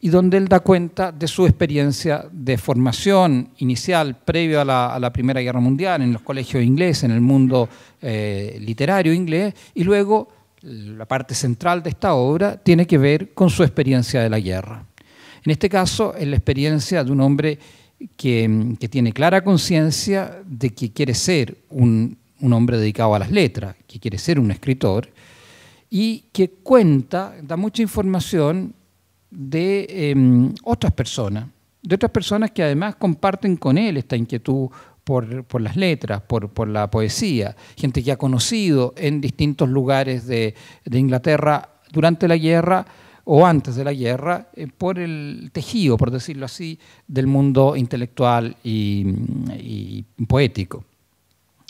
y donde él da cuenta de su experiencia de formación inicial previo a la, Primera Guerra Mundial en los colegios ingleses, en el mundo eh, literario inglés, y luego la parte central de esta obra tiene que ver con su experiencia de la guerra. En este caso, es la experiencia de un hombre que tiene clara conciencia de que quiere ser un un hombre dedicado a las letras, que quiere ser un escritor, y que cuenta, da mucha información de em, otras personas, de otras personas que además comparten con él esta inquietud por, las letras, por, la poesía, gente que ha conocido en distintos lugares de, Inglaterra durante la guerra o antes de la guerra, eh, por el tejido, por decirlo así, del mundo intelectual y poético.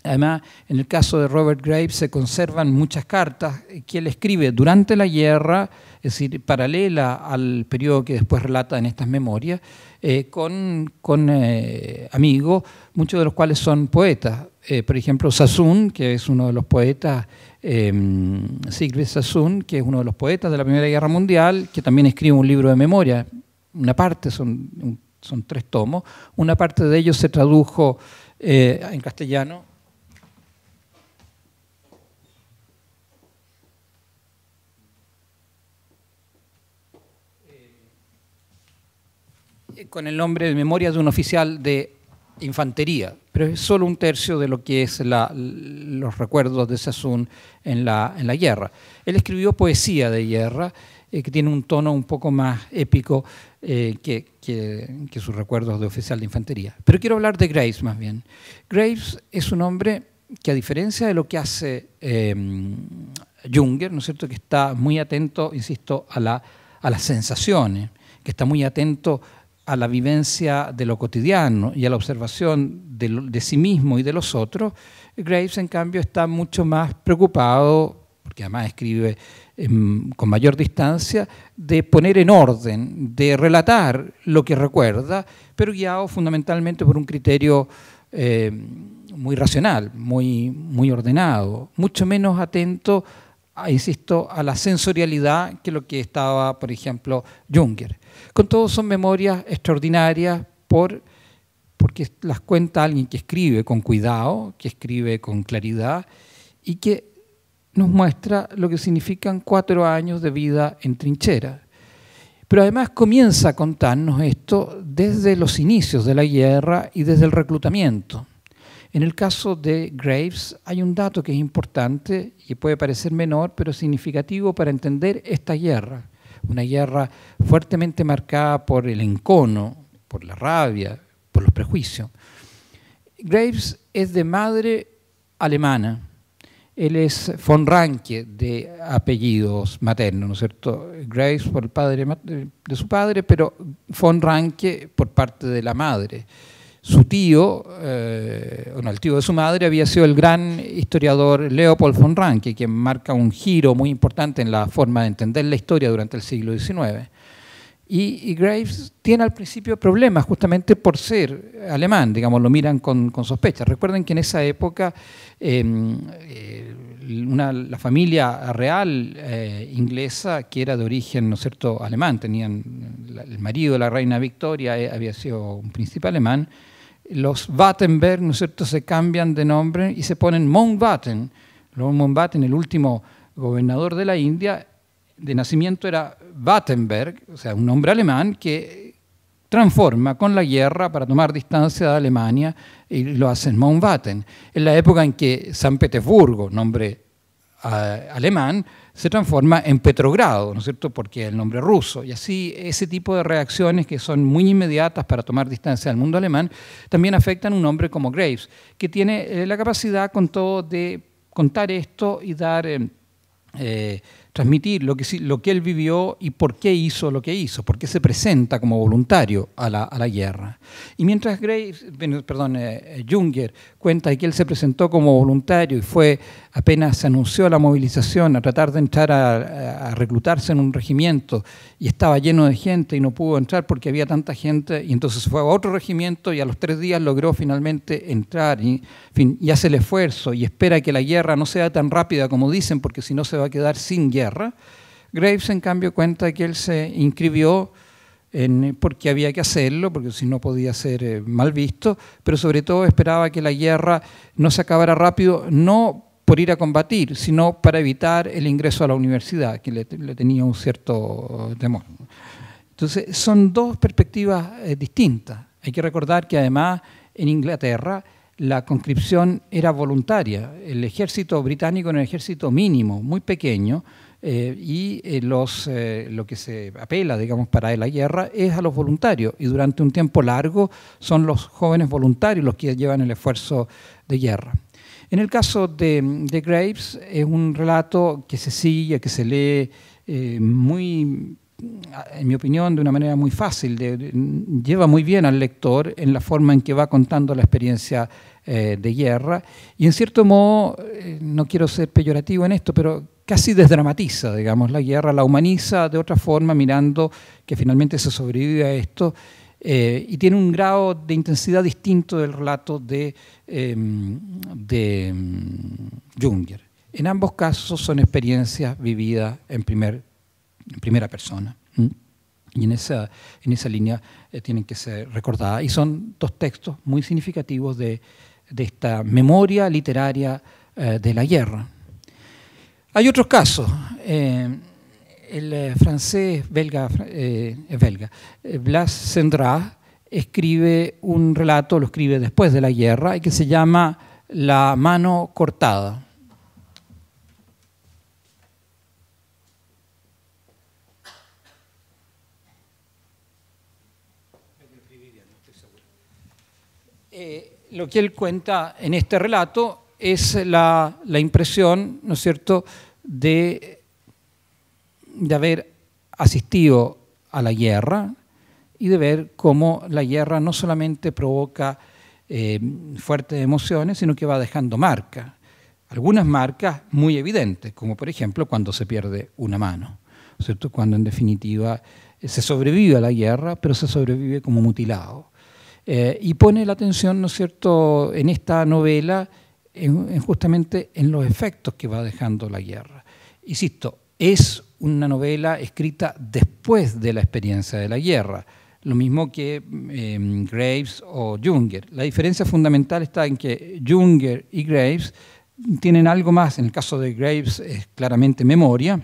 Además, en el caso de Robert Graves se conservan muchas cartas que él escribe durante la guerra, es decir, paralela al periodo que después relata en estas memorias, eh, con, eh, amigos, muchos de los cuales son poetas. Eh, por ejemplo, Sassoon, que es uno de los poetas, em, Sigrid Sassoon, que es uno de los poetas de la Primera Guerra Mundial, que también escribe un libro de memoria, una parte, son, son tres tomos, una parte de ellos se tradujo en castellano con el nombre de memoria de un oficial de infantería, pero es solo un tercio de lo que es los recuerdos de Sassoon en la, en la guerra. Él escribió poesía de guerra, eh, que tiene un tono un poco más épico eh, que, sus recuerdos de oficial de infantería. Pero quiero hablar de Graves más bien. Graves es un hombre que a diferencia de lo que hace em, Junger, ¿no es cierto?, que está muy atento, insisto, a, la, a las sensaciones, que está muy atento a la vivencia de lo cotidiano y a la observación de, sí mismo y de los otros, Graves, en cambio, está mucho más preocupado, porque además escribe em, con mayor distancia, de poner en orden, de relatar lo que recuerda, pero guiado fundamentalmente por un criterio em, muy racional, muy, muy ordenado, mucho menos atento, insisto, a la sensorialidad que lo que estaba, por ejemplo, Junger. Con todo son memorias extraordinarias porque las cuenta alguien que escribe con cuidado, que escribe con claridad y que nos muestra lo que significan cuatro años de vida en trinchera. Pero además comienza a contarnos esto desde los inicios de la guerra y desde el reclutamiento. En el caso de Graves hay un dato que es importante y puede parecer menor, pero significativo para entender esta guerra una guerra fuertemente marcada por el encono, por la rabia, por los prejuicios. Graves es de madre alemana. Él es von Ranke de apellidos maternos, ¿no es cierto? Graves por el padre de su padre, pero von Ranke por parte de la madre su tío, eh, bueno, el tío de su madre, había sido el gran historiador Leopold von Ranke, quien marca un giro muy importante en la forma de entender la historia durante el siglo XIX. Y, Graves tiene al principio problemas justamente por ser alemán, digamos, lo miran con, sospecha. Recuerden que en esa época em, eh, una, la familia real eh, inglesa que era de origen, ¿no cierto?, alemán. Tenían el marido de la reina Victoria, eh, había sido un príncipe alemán. Los Wattenberg ¿no cierto?, se cambian de nombre y se ponen Mountbatten. Lord Mountbatten, el último gobernador de la India, de nacimiento era Battenberg, o sea, un nombre alemán que transforma con la guerra para tomar distancia de Alemania y lo hace en Mountbatten, en la época en que San Petersburgo, nombre ah, alemán, se transforma en Petrogrado, ¿no es cierto?, porque es el nombre ruso. Y así ese tipo de reacciones que son muy inmediatas para tomar distancia del mundo alemán, también afectan a un hombre como Graves, que tiene eh, la capacidad con todo de contar esto y dar... Eh, eh, transmitir lo que, lo que él vivió y por qué hizo lo que hizo, por qué se presenta como voluntario a la, guerra. Y mientras Graves, perdón, eh, eh, Junger cuenta que él se presentó como voluntario y fue apenas se anunció la movilización, a tratar de entrar a, reclutarse en un regimiento y estaba lleno de gente y no pudo entrar porque había tanta gente y entonces fue a otro regimiento y a los tres días logró finalmente entrar y, hace el esfuerzo y espera que la guerra no sea tan rápida como dicen porque si no se va a quedar sin guerra. Graves en cambio cuenta que él se inscribió porque había que hacerlo, porque si no podía ser eh, mal visto, pero sobre todo esperaba que la guerra no se acabara rápido, no por ir a combatir, sino para evitar el ingreso a la universidad, que le, tenía un cierto eh, temor. Entonces, son dos perspectivas eh, distintas. Hay que recordar que además en Inglaterra la conscripción era voluntaria. El ejército británico era un ejército mínimo, muy pequeño, eh, y los, lo que se apela, digamos, para la guerra es a los voluntarios. Y durante un tiempo largo son los jóvenes voluntarios los que llevan el esfuerzo de guerra. En el caso de, Graves, es un relato que se sigue, que se lee eh, muy, en mi opinión, de una manera muy fácil. lleva muy bien al lector en la forma en que va contando la experiencia eh, de guerra. Y en cierto modo, eh, no quiero ser peyorativo en esto, pero casi desdramatiza, digamos, la guerra, la humaniza de otra forma, mirando que finalmente se sobrevive a esto eh, y tiene un grado de intensidad distinto del relato de, eh, Junger. En ambos casos son experiencias vividas en, primer, en primera persona. Y en esa, en esa línea eh, tienen que ser recordadas. Y son dos textos muy significativos de, esta memoria literaria eh, de la guerra. Hay otros casos el eh, francés belga, eh, belga eh, Blas Sendra escribe un relato, lo escribe después de la guerra, y que se llama La mano cortada. lo que él cuenta en este relato es la impresión, ¿no es cierto?, de de haber asistido a la guerra y de ver cómo la guerra no solamente provoca eh, fuertes emociones, sino que va dejando marcas. Algunas marcas muy evidentes, como por ejemplo cuando se pierde una mano, ¿cierto? cuando en definitiva eh, se sobrevive a la guerra, pero se sobrevive como mutilado. Eh, y pone la atención, ¿no cierto?, en esta novela, en, justamente en los efectos que va dejando la guerra. Insisto, es una novela escrita después de la experiencia de la guerra, lo mismo que em, Graves o Junger. La diferencia fundamental está en que Junger y Graves tienen algo más, en el caso de Graves es claramente memoria,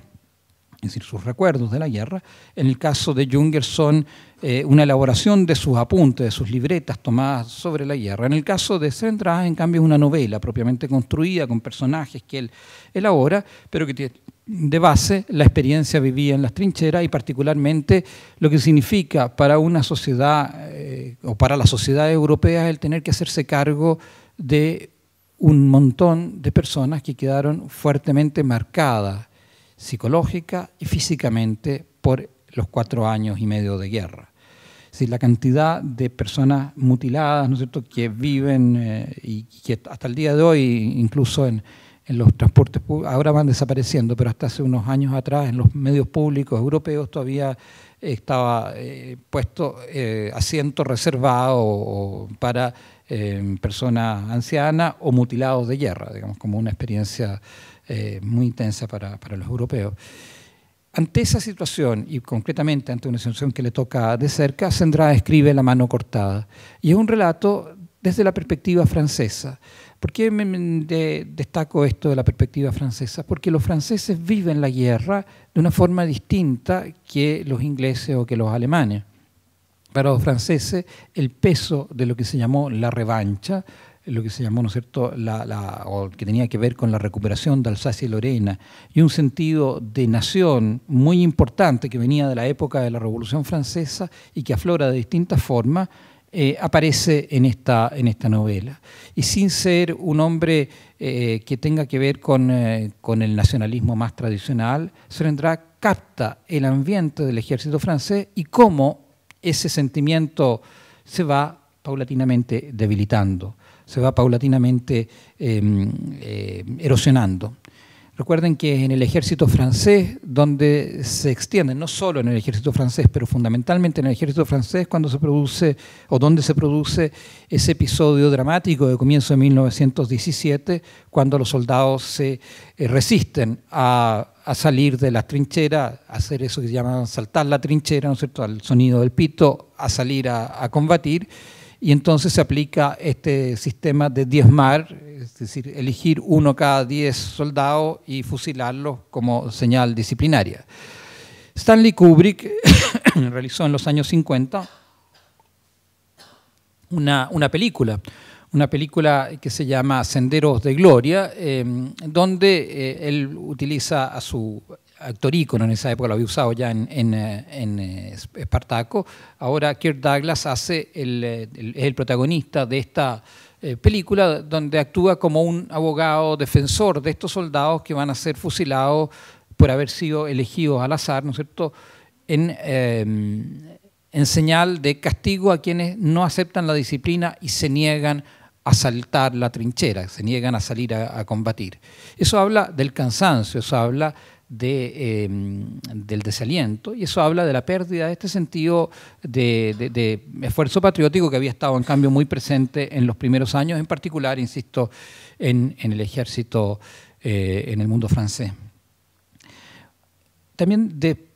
es decir, sus recuerdos de la guerra, en el caso de Junger son eh, una elaboración de sus apuntes, de sus libretas tomadas sobre la guerra. En el caso de Sendra, en cambio, es una novela propiamente construida con personajes que él elabora, pero que tiene de base la experiencia vivida en las trincheras y particularmente lo que significa para una sociedad eh, o para la sociedad europea el tener que hacerse cargo de un montón de personas que quedaron fuertemente marcadas psicológica y físicamente por los cuatro años y medio de guerra la cantidad de personas mutiladas, ¿no es cierto?, que viven eh, y que hasta el día de hoy, incluso en, los transportes públicos, ahora van desapareciendo, pero hasta hace unos años atrás en los medios públicos europeos todavía estaba eh, puesto eh, asiento reservado para personas ancianas o mutilados de guerra, digamos, como una experiencia muy intensa para los europeos. Ante esa situación, y concretamente ante una situación que le toca de cerca, Sendra escribe La mano cortada. Y es un relato desde la perspectiva francesa. ¿Por qué destaco esto de la perspectiva francesa? Porque los franceses viven la guerra de una forma distinta que los ingleses o que los alemanes. Para los franceses, el peso de lo que se llamó la revancha lo que se llamó, ¿no es cierto?, o que tenía que ver con la recuperación de Alsacia y Lorena, y un sentido de nación muy importante que venía de la época de la Revolución Francesa y que aflora de distintas formas, eh, aparece en esta, en esta novela. Y sin ser un hombre eh, que tenga que ver con, eh, con el nacionalismo más tradicional, Serendra capta el ambiente del ejército francés y cómo ese sentimiento se va paulatinamente debilitando se va paulatinamente em, eh, erosionando. Recuerden que en el ejército francés, donde se extiende, no solo en el ejército francés, pero fundamentalmente en el ejército francés, cuando se produce o donde se produce ese episodio dramático de comienzo de 1917, cuando los soldados se eh, resisten a, salir de la trinchera, a hacer eso que se saltar la trinchera, ¿no es cierto?, al sonido del pito, a salir a combatir y entonces se aplica este sistema de diezmar, es decir, elegir uno cada diez soldados y fusilarlos como señal disciplinaria. Stanley Kubrick realizó en los años 50 una, película, una película que se llama Senderos de Gloria, eh, donde eh, él utiliza a su Actorícono en esa época lo había usado ya en, eh, eh, Espartaco. Ahora Kirk Douglas hace eh, el, es el protagonista de esta película donde actúa como un abogado defensor de estos soldados que van a ser fusilados por haber sido elegidos al azar, ¿no es cierto?, en, en señal de castigo a quienes no aceptan la disciplina y se niegan a saltar la trinchera, se niegan a salir a, a combatir. Eso habla del cansancio, eso habla de, em, del desaliento, y eso habla de la pérdida de este sentido de, esfuerzo patriótico que había estado en cambio muy presente en los primeros años, en particular, insisto, en, el ejército, eh, en el mundo francés. También de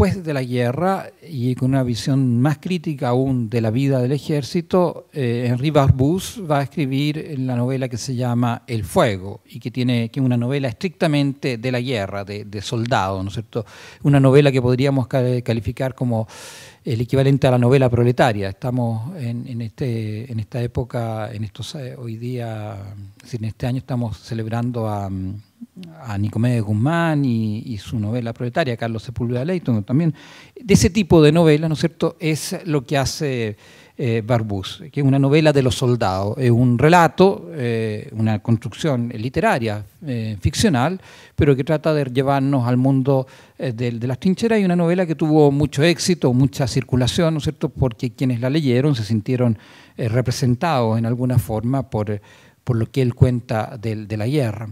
después de la guerra y con una visión más crítica aún de la vida del ejército, eh, Henri Barbus va a escribir la novela que se llama El Fuego y que tiene que una novela estrictamente de la guerra, de, soldado, ¿no es cierto? Una novela que podríamos calificar como el equivalente a la novela proletaria. Estamos en, este, en esta época, en estos eh, hoy día, en este año estamos celebrando a mm, a Nicomedes Guzmán y, su novela proletaria, Carlos Sepúlveda Leighton también, de ese tipo de novelas, ¿no es cierto?, es lo que hace eh, Barbús, que es una novela de los soldados, es un relato, eh, una construcción literaria, eh, ficcional, pero que trata de llevarnos al mundo de, las trincheras y una novela que tuvo mucho éxito, mucha circulación, ¿no es cierto?, porque quienes la leyeron se sintieron representados en alguna forma por, lo que él cuenta de la guerra.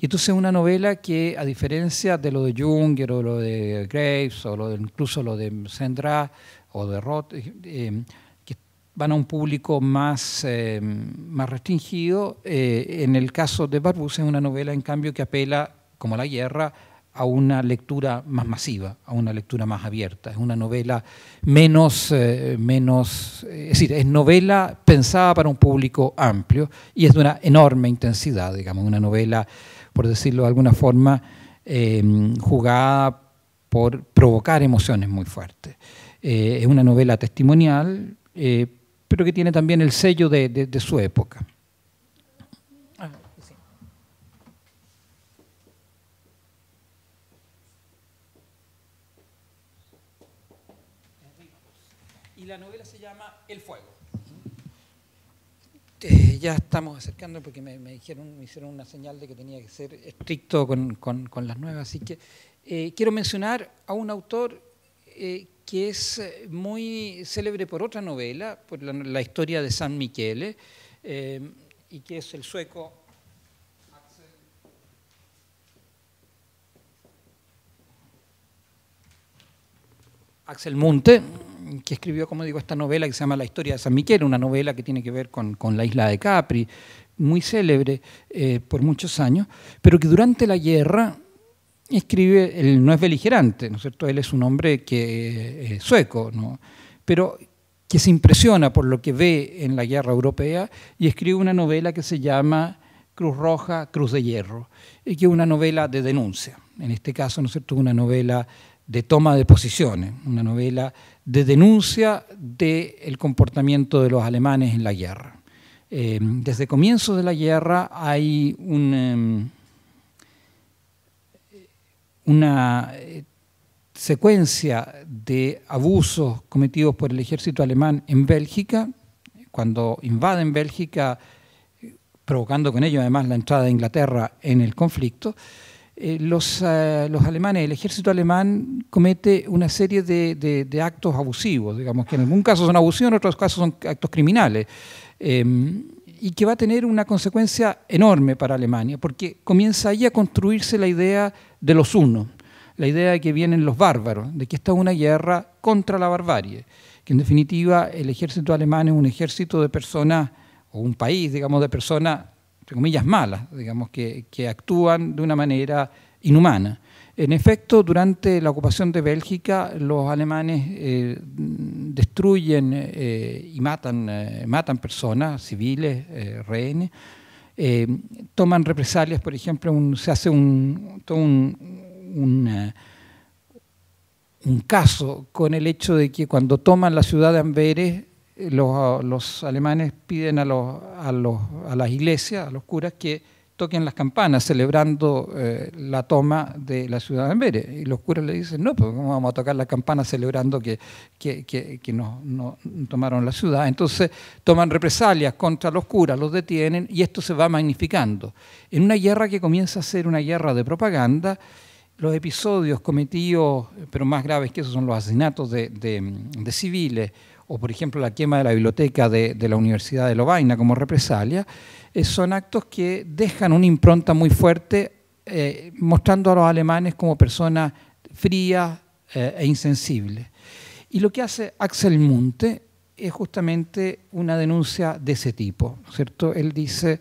Y entonces es una novela que, a diferencia de lo de Junger o lo de Graves o incluso lo de Sendra o de Roth, eh, eh, que van a un público más, eh, más restringido, en el caso de Barbus es una novela, en cambio, que apela, como la guerra, a una lectura más masiva, a una lectura más abierta. Es una novela menos, menos es decir, es novela pensada para un público amplio y es de una enorme intensidad, digamos, una novela por decirlo de alguna forma, eh, jugada por provocar emociones muy fuertes. Eh, es una novela testimonial, eh, pero que tiene también el sello de su época. Este, ya estamos acercando porque me, dijeron, me hicieron una señal de que tenía que ser estricto con, las nuevas. Así que eh, quiero mencionar a un autor eh, que es eh, muy célebre por otra novela, por la, la historia de San Michele, y que es el sueco Axel Munte que escribió, como digo, esta novela que se llama La historia de San Miquel, una novela que tiene que ver con, con la isla de Capri, muy célebre eh, por muchos años, pero que durante la guerra escribe, él no es beligerante, ¿no es cierto? Él es un hombre que, eh, sueco, ¿no? Pero que se impresiona por lo que ve en la guerra europea y escribe una novela que se llama Cruz Roja, Cruz de Hierro, y que es una novela de denuncia. En este caso, ¿no es cierto?, una novela de toma de posiciones, una novela de denuncia del comportamiento de los alemanes en la guerra. Eh, desde comienzos de la guerra hay eh, una eh, secuencia de abusos cometidos por el ejército alemán en Bélgica, cuando invaden Bélgica, provocando con ello además la entrada de Inglaterra en el conflicto. Eh, eh, los, alemanes, el ejército alemán comete una serie de, actos abusivos, digamos, que en algún caso son abusivos, en otros casos son actos criminales, em, y que va a tener una consecuencia enorme para Alemania, porque comienza ahí a construirse la idea de los unos, la idea de que vienen los bárbaros, de que esta es una guerra contra la barbarie, que en definitiva el ejército alemán es un ejército de personas, o un país, digamos, de personas comillas, malas, digamos, que, actúan de una manera inhumana. En efecto, durante la ocupación de Bélgica, los alemanes eh, destruyen eh, y matan, eh, matan personas, civiles, rehenes, toman represalias, por ejemplo, se hace un, un, un, un, caso con el hecho de que cuando toman la ciudad de Amberes, los, alemanes piden a, las iglesias, a los curas, que toquen las campanas celebrando eh, la toma de la ciudad de Amberes. Y los curas le dicen, no, pues vamos a tocar las campanas celebrando que, nos, no tomaron la ciudad. Entonces toman represalias contra los curas, los detienen y esto se va magnificando. En una guerra que comienza a ser una guerra de propaganda, los episodios cometidos, pero más graves que esos son los asesinatos de civiles o por ejemplo la quema de la biblioteca de, la Universidad de Lovaina como represalia, eh, son actos que dejan una impronta muy fuerte eh, mostrando a los alemanes como personas frías eh, e insensibles. Y lo que hace Axel Munte es justamente una denuncia de ese tipo, ¿cierto? Él dice,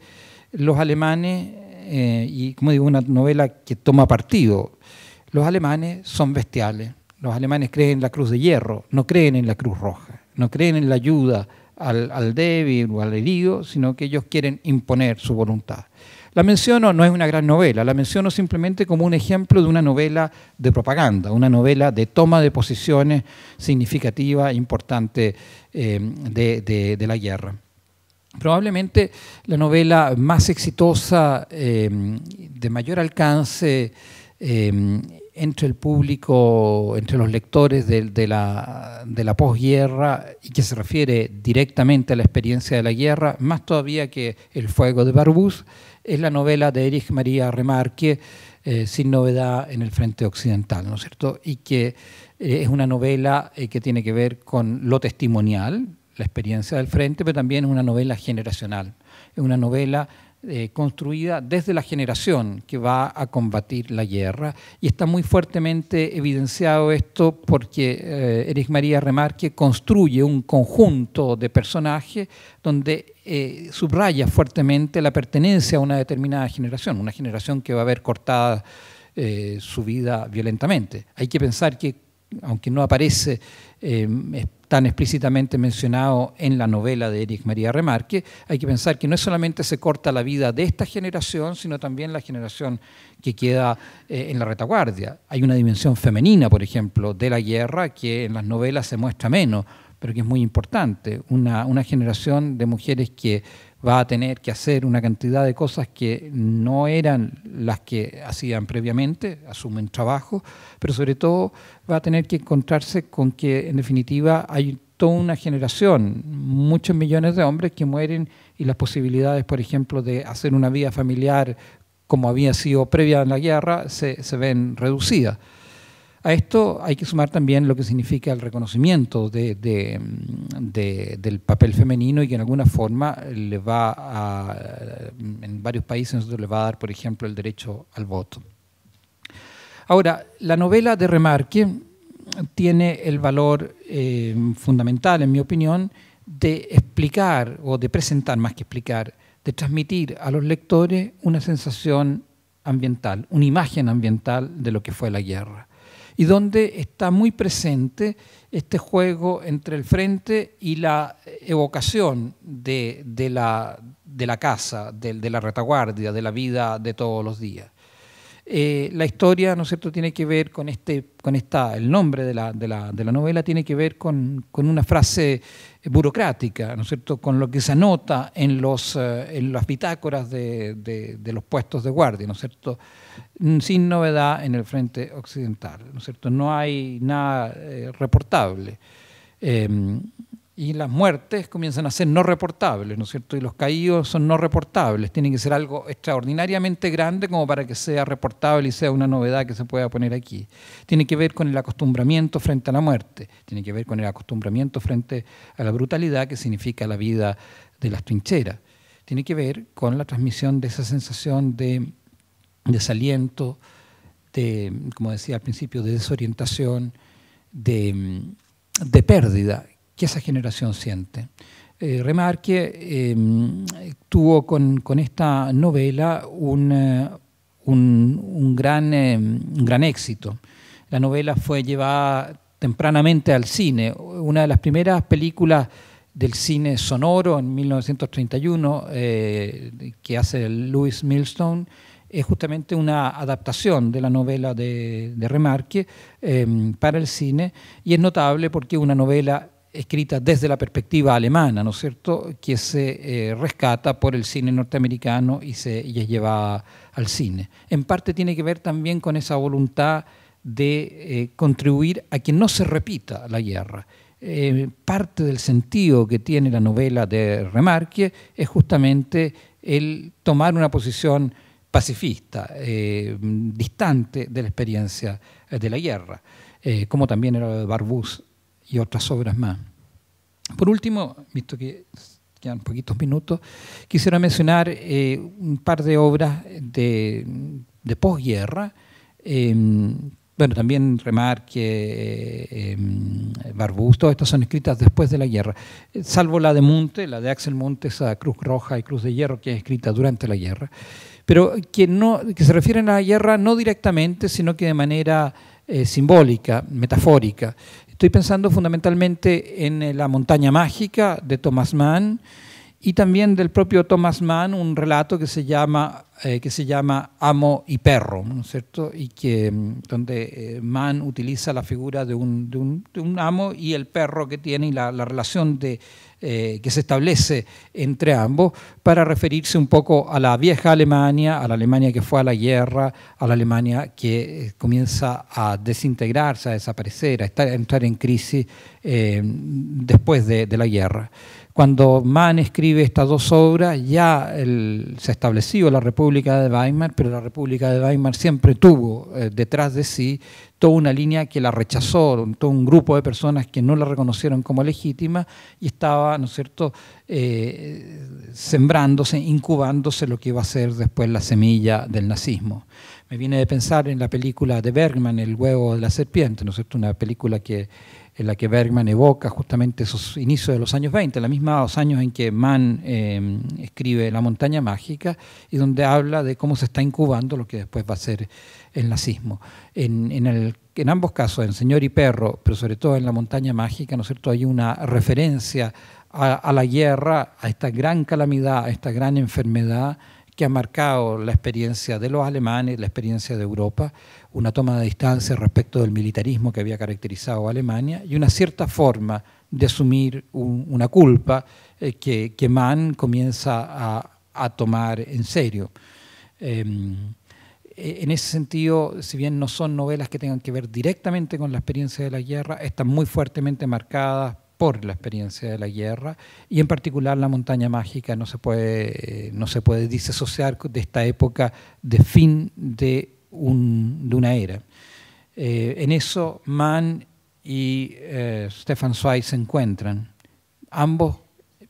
los alemanes, y como digo, una novela que toma partido, los alemanes son bestiales, los alemanes creen en la cruz de hierro, no creen en la cruz roja no creen en la ayuda al, débil o al herido, sino que ellos quieren imponer su voluntad. La menciono, no es una gran novela, la menciono simplemente como un ejemplo de una novela de propaganda, una novela de toma de posiciones significativa, importante em, de, la guerra. Probablemente la novela más exitosa, em, de mayor alcance, em, entre el público, entre los lectores de, de la, de la posguerra y que se refiere directamente a la experiencia de la guerra, más todavía que El fuego de Barbús, es la novela de Erich María Remarque, eh, Sin novedad en el frente occidental, ¿no es cierto? Y que eh, es una novela eh, que tiene que ver con lo testimonial, la experiencia del frente, pero también es una novela generacional, es una novela eh, construida desde la generación que va a combatir la guerra. Y está muy fuertemente evidenciado esto porque eh, Eric María Remarque construye un conjunto de personajes donde eh, subraya fuertemente la pertenencia a una determinada generación, una generación que va a ver cortada su vida violentamente. Hay que pensar que, aunque no aparece tan explícitamente mencionado en la novela de Eric María Remarque, hay que pensar que no solamente se corta la vida de esta generación, sino también la generación que queda eh, en la retaguardia. Hay una dimensión femenina, por ejemplo, de la guerra que en las novelas se muestra menos, pero que es muy importante. una generación de mujeres que va a tener que hacer una cantidad de cosas que no eran las que hacían previamente, asumen trabajo, pero sobre todo va a tener que encontrarse con que en definitiva hay toda una generación, muchos millones de hombres que mueren y las posibilidades, por ejemplo, de hacer una vida familiar como había sido previa en la guerra, se, se ven reducidas. A esto hay que sumar también lo que significa el reconocimiento del papel femenino y que en alguna forma le va a, en varios países le va a dar, por ejemplo, el derecho al voto. Ahora, la novela de Remarque tiene el valor eh, fundamental, en mi opinión, de explicar o de presentar, más que explicar, de transmitir a los lectores una sensación ambiental, una imagen ambiental de lo que fue la guerra y donde está muy presente este juego entre el frente y la evocación de, la, de la, casa, de, la retaguardia, de la vida de todos los días. Eh, la historia, ¿no es cierto?, tiene que ver con este, con esta, el nombre de la, novela tiene que ver con, con una frase eh, burocrática, ¿no es cierto?, con lo que se anota en, los, eh, en las bitácoras de, los puestos de guardia, ¿no es cierto?, mm, sin novedad en el frente occidental, ¿no es cierto?, no hay nada eh, reportable. Em, y las muertes comienzan a ser no reportables, ¿no es cierto? Y los caídos son no reportables, tienen que ser algo extraordinariamente grande como para que sea reportable y sea una novedad que se pueda poner aquí. Tiene que ver con el acostumbramiento frente a la muerte, tiene que ver con el acostumbramiento frente a la brutalidad que significa la vida de las trincheras, tiene que ver con la transmisión de esa sensación de desaliento, de, como decía al principio, de desorientación, de, de pérdida que esa generación siente. Eh, Remarque em, tuvo con, esta novela un, eh, un, gran, em, gran, éxito. La novela fue llevada tempranamente al cine, una de las primeras películas del cine sonoro en 1931 eh, que hace Louis Milstone es justamente una adaptación de la novela de, Remarque em, para el cine y es notable porque una novela escrita desde la perspectiva alemana, ¿no es cierto?, que se eh, rescata por el cine norteamericano y, se, y es llevada al cine. En parte tiene que ver también con esa voluntad de eh, contribuir a que no se repita la guerra. Eh, parte del sentido que tiene la novela de Remarque es justamente el tomar una posición pacifista, distante de la experiencia de la guerra, como también era Barbus y otras obras más. Por último, visto que quedan poquitos minutos, quisiera mencionar eh, un par de obras de, posguerra. Em, bueno, también Remarque, em, Barbusto, estas son escritas después de la guerra, eh, salvo la de Monte, la de Axel Monte, esa Cruz Roja y Cruz de Hierro, que es escrita durante la guerra, pero que, no, que se refieren a la guerra no directamente, sino que de manera eh, simbólica, metafórica. Estoy pensando fundamentalmente en eh, La montaña mágica de Thomas Mann y también del propio Thomas Mann, un relato que se llama, eh, que se llama Amo y Perro, ¿no es cierto? Y que, mm, donde eh, Mann utiliza la figura de un, amo y el perro que tiene y la relación de, eh, que se establece entre ambos para referirse un poco a la vieja Alemania, a la Alemania que fue a la guerra, a la Alemania que eh, comienza a desintegrarse, a desaparecer, a, estar, entrar en crisis eh, después de la guerra. Cuando Mann escribe estas dos obras, ya se estableció la República de Weimar, pero la República de Weimar siempre tuvo eh, detrás de sí toda una línea que la rechazó, todo un grupo de personas que no la reconocieron como legítima y estaba, ¿no es cierto?, eh, sembrándose, incubándose lo que iba a ser después la semilla del nazismo. Me viene de pensar en la película de Bergman, El huevo de la serpiente, ¿no es cierto?, una película que en la que Bergman evoca justamente esos inicios de los años 20, la misma dos años en que Mann eh, escribe La montaña mágica y donde habla de cómo se está incubando lo que después va a ser el nazismo. En, ambos casos, en Señor y Perro, pero sobre todo en La montaña mágica, ¿no es cierto?, hay una referencia a, a la guerra, a esta gran calamidad, a esta gran enfermedad que ha marcado la experiencia de los alemanes, la experiencia de Europa, una toma de distancia respecto del militarismo que había caracterizado a Alemania y una cierta forma de asumir una culpa eh, que, que, Mann comienza a, tomar en serio. Em, e-, en ese sentido, si bien no son novelas que tengan que ver directamente con la experiencia de la guerra, están muy fuertemente marcadas por la experiencia de la guerra y en particular la montaña mágica no se puede, no se puede disociar de esta época de fin de de una era. Eh, en eso Mann y eh, Stefan Zweig se encuentran. Ambos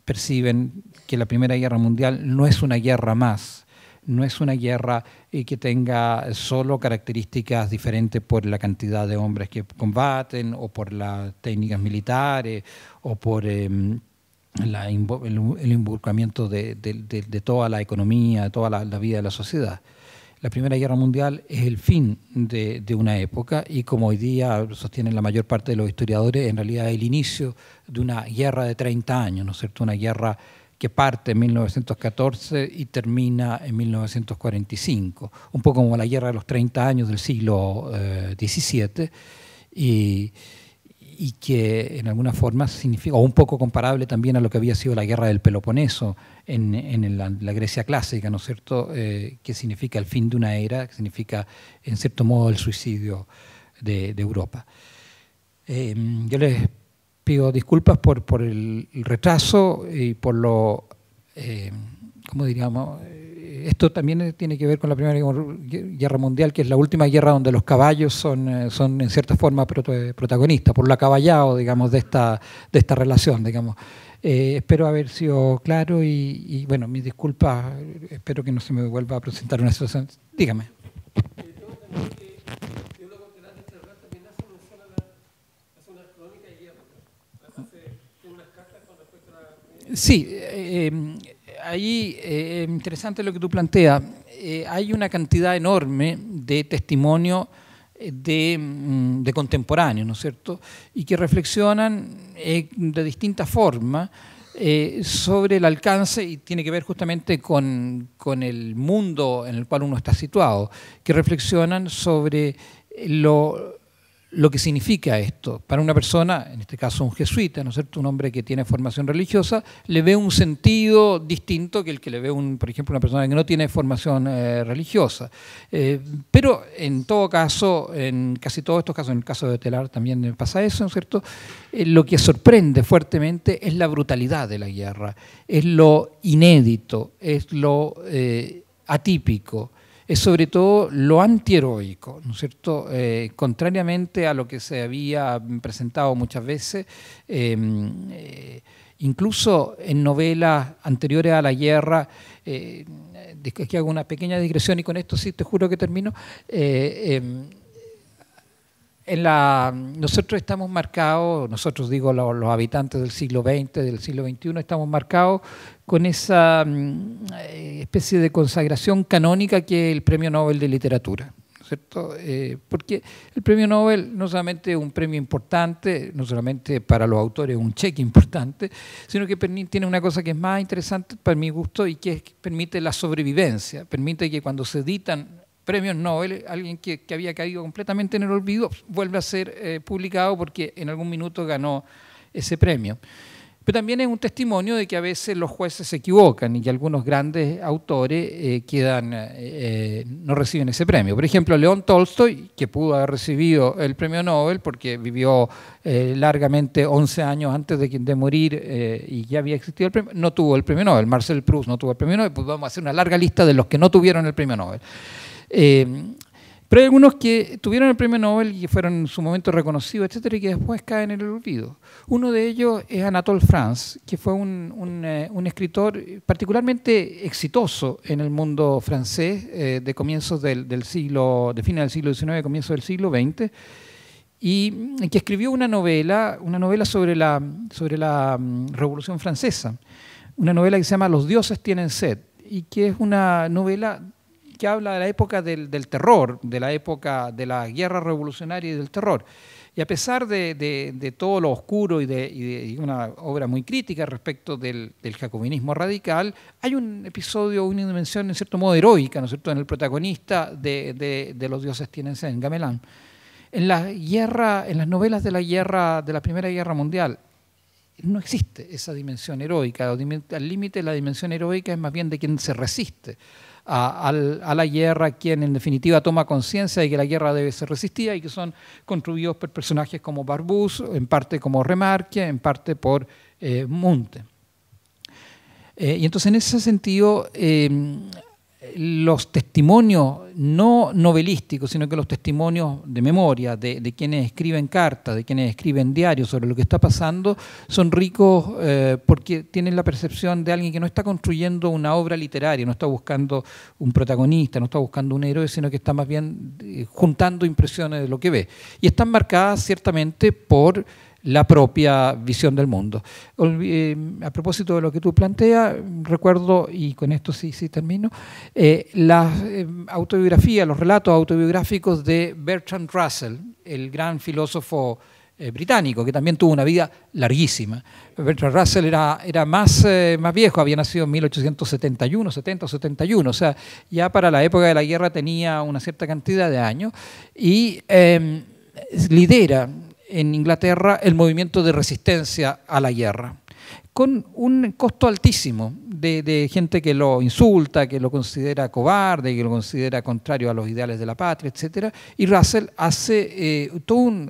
perciben que la Primera Guerra Mundial no es una guerra más, no es una guerra eh, que tenga solo características diferentes por la cantidad de hombres que combaten o por las técnicas militares o por em, el, involucramiento de, toda la economía, de toda la vida de la sociedad la Primera Guerra Mundial es el fin de, una época y como hoy día sostienen la mayor parte de los historiadores, en realidad el inicio de una guerra de 30 años, ¿no es cierto? Una guerra que parte en 1914 y termina en 1945, un poco como la guerra de los 30 años del siglo XVII. Eh, y, y que en alguna forma significa, o un poco comparable también a lo que había sido la guerra del Peloponeso en, en la, Grecia clásica, ¿no es cierto?, eh, que significa el fin de una era, que significa en cierto modo el suicidio de, Europa. Em, yo les pido disculpas por, por el, retraso y por lo... Em, ¿cómo diríamos? Eh, esto también tiene que ver con la Primera Guerra Mundial, que es la última guerra donde los caballos son, eh, son en cierta forma protagonistas, por lo acaballado, digamos, de esta, de esta relación, digamos. Eh, espero haber sido claro y, bueno, mi disculpa, espero que no se me vuelva a presentar una situación. Dígame. Sí, ahí eh, interesante lo que tú planteas. Eh, hay una cantidad enorme de testimonio eh, mm, de, contemporáneos, ¿no es cierto? Y que reflexionan de distintas formas sobre el alcance y tiene que ver justamente con el mundo en el cual uno está situado, que reflexionan sobre lo lo que significa esto. Para una persona, en este caso un jesuita, ¿no cierto? Un hombre que tiene formación religiosa, le ve un sentido distinto que el que le ve, un, por ejemplo, una persona que no tiene formación eh, religiosa. Eh, pero en todo caso, en casi todos estos casos, en el caso de Telar también pasa eso, ¿no es cierto? Eh, lo que sorprende fuertemente es la brutalidad de la guerra, es lo inédito, es lo atípico es sobre todo lo antiheroico, ¿no es cierto? Eh, contrariamente a lo que se había presentado muchas veces, em, eh, incluso en novelas anteriores a la guerra, eh, que hago una pequeña digresión y con esto sí te juro que termino em, la, nosotros estamos marcados, nosotros digo los, habitantes del siglo XX, del siglo XXI, estamos marcados con esa mm, eh, especie de consagración canónica que es el Premio Nobel de Literatura. Eh, porque el premio Nobel no solamente es un premio importante, no solamente para los autores un cheque importante, sino que tiene una cosa que es más interesante para mi gusto y que, es que permite la sobrevivencia, permite que cuando se editan premios Nobel, alguien que, había caído completamente en el olvido, vuelve a ser eh, publicado porque en algún minuto ganó ese premio. Pero también es un testimonio de que a veces los jueces se equivocan y que algunos grandes autores eh, quedan, eh, no reciben ese premio. Por ejemplo, León Tolstoy, que pudo haber recibido el premio Nobel porque vivió largamente 11 años antes de, de morir y ya había existido el premio, no tuvo el premio Nobel. Marcel Proust no tuvo el premio Nobel. Pues vamos a hacer una larga lista de los que no tuvieron el premio Nobel. Eh, pero hay algunos que tuvieron el premio Nobel y fueron en su momento reconocidos, etcétera, y que después caen en el olvido. Uno de ellos es Anatole France, que fue un, eh, escritor particularmente exitoso en el mundo francés eh, de comienzos del, siglo, de fines del siglo XIX, comienzos del siglo XX, y que escribió una novela, una novela sobre la, sobre la mm, Revolución Francesa, una novela que se llama Los dioses tienen sed, y que es una novela que habla de la época del, terror, de la época de la guerra revolucionaria y del terror. Y a pesar de, todo lo oscuro y de, una obra muy crítica respecto del, jacobinismo radical, hay un episodio, una dimensión en cierto modo heroica, ¿no es cierto?, en el protagonista de, Los dioses tienen sed, en Gamelán. En, la guerra, en las novelas de la guerra, de la Primera Guerra Mundial, no existe esa dimensión heroica. Al límite la dimensión heroica es más bien de quien se resiste a, la guerra, quien en definitiva toma conciencia de que la guerra debe ser resistida y que son construidos por personajes como Barbus, en parte como Remarque, en parte por eh, Munte. Eh, y entonces en ese sentido eh, los testimonios no novelísticos, sino que los testimonios de memoria, de, quienes escriben cartas, de quienes escriben diarios sobre lo que está pasando, son ricos eh, porque tienen la percepción de alguien que no está construyendo una obra literaria, no está buscando un protagonista, no está buscando un héroe, sino que está más bien eh, juntando impresiones de lo que ve. Y están marcadas ciertamente por la propia visión del mundo. Eh, a propósito de lo que tú planteas, recuerdo, y con esto sí, sí termino, eh, las eh, autobiografías, los relatos autobiográficos de Bertrand Russell, el gran filósofo eh, británico, que también tuvo una vida larguísima. Bertrand Russell era, era más, más viejo, había nacido en 1871, 70 71, o sea, ya para la época de la guerra tenía una cierta cantidad de años y lidera en Inglaterra el movimiento de resistencia a la guerra, con un costo altísimo de, gente que lo insulta, que lo considera cobarde, que lo considera contrario a los ideales de la patria, etc. Y Russell hace, eh,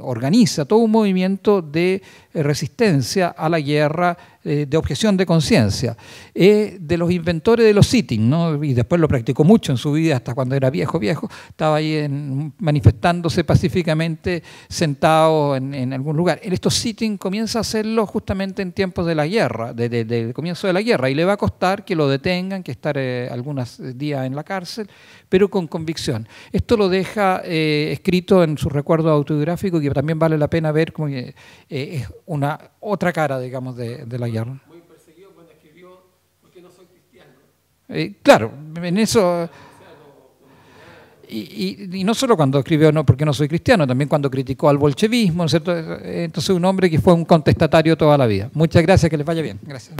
organiza todo un movimiento de eh, resistencia a la guerra eh, de objeción de conciencia, eh, de los inventores de los sitting, y después lo practicó mucho en su vida, hasta cuando era viejo, viejo, estaba ahí manifestándose pacíficamente sentado en, algún lugar. en Estos sitting comienza a hacerlo justamente en tiempos de la guerra, desde el comienzo de la guerra, y le va a costar que lo detengan, que estar eh, algunos días en la cárcel, pero con convicción. Esto lo deja escrito en su recuerdo autobiográfico, que también vale la pena ver, como es una otra cara, digamos, de la muy perseguido cuando escribió, porque no soy cristiano. Eh, claro, en eso... Y, no solo cuando escribió no porque no soy cristiano, también cuando criticó al bolchevismo, Entonces un hombre que fue un contestatario toda la vida. Muchas gracias, que les vaya bien. Gracias.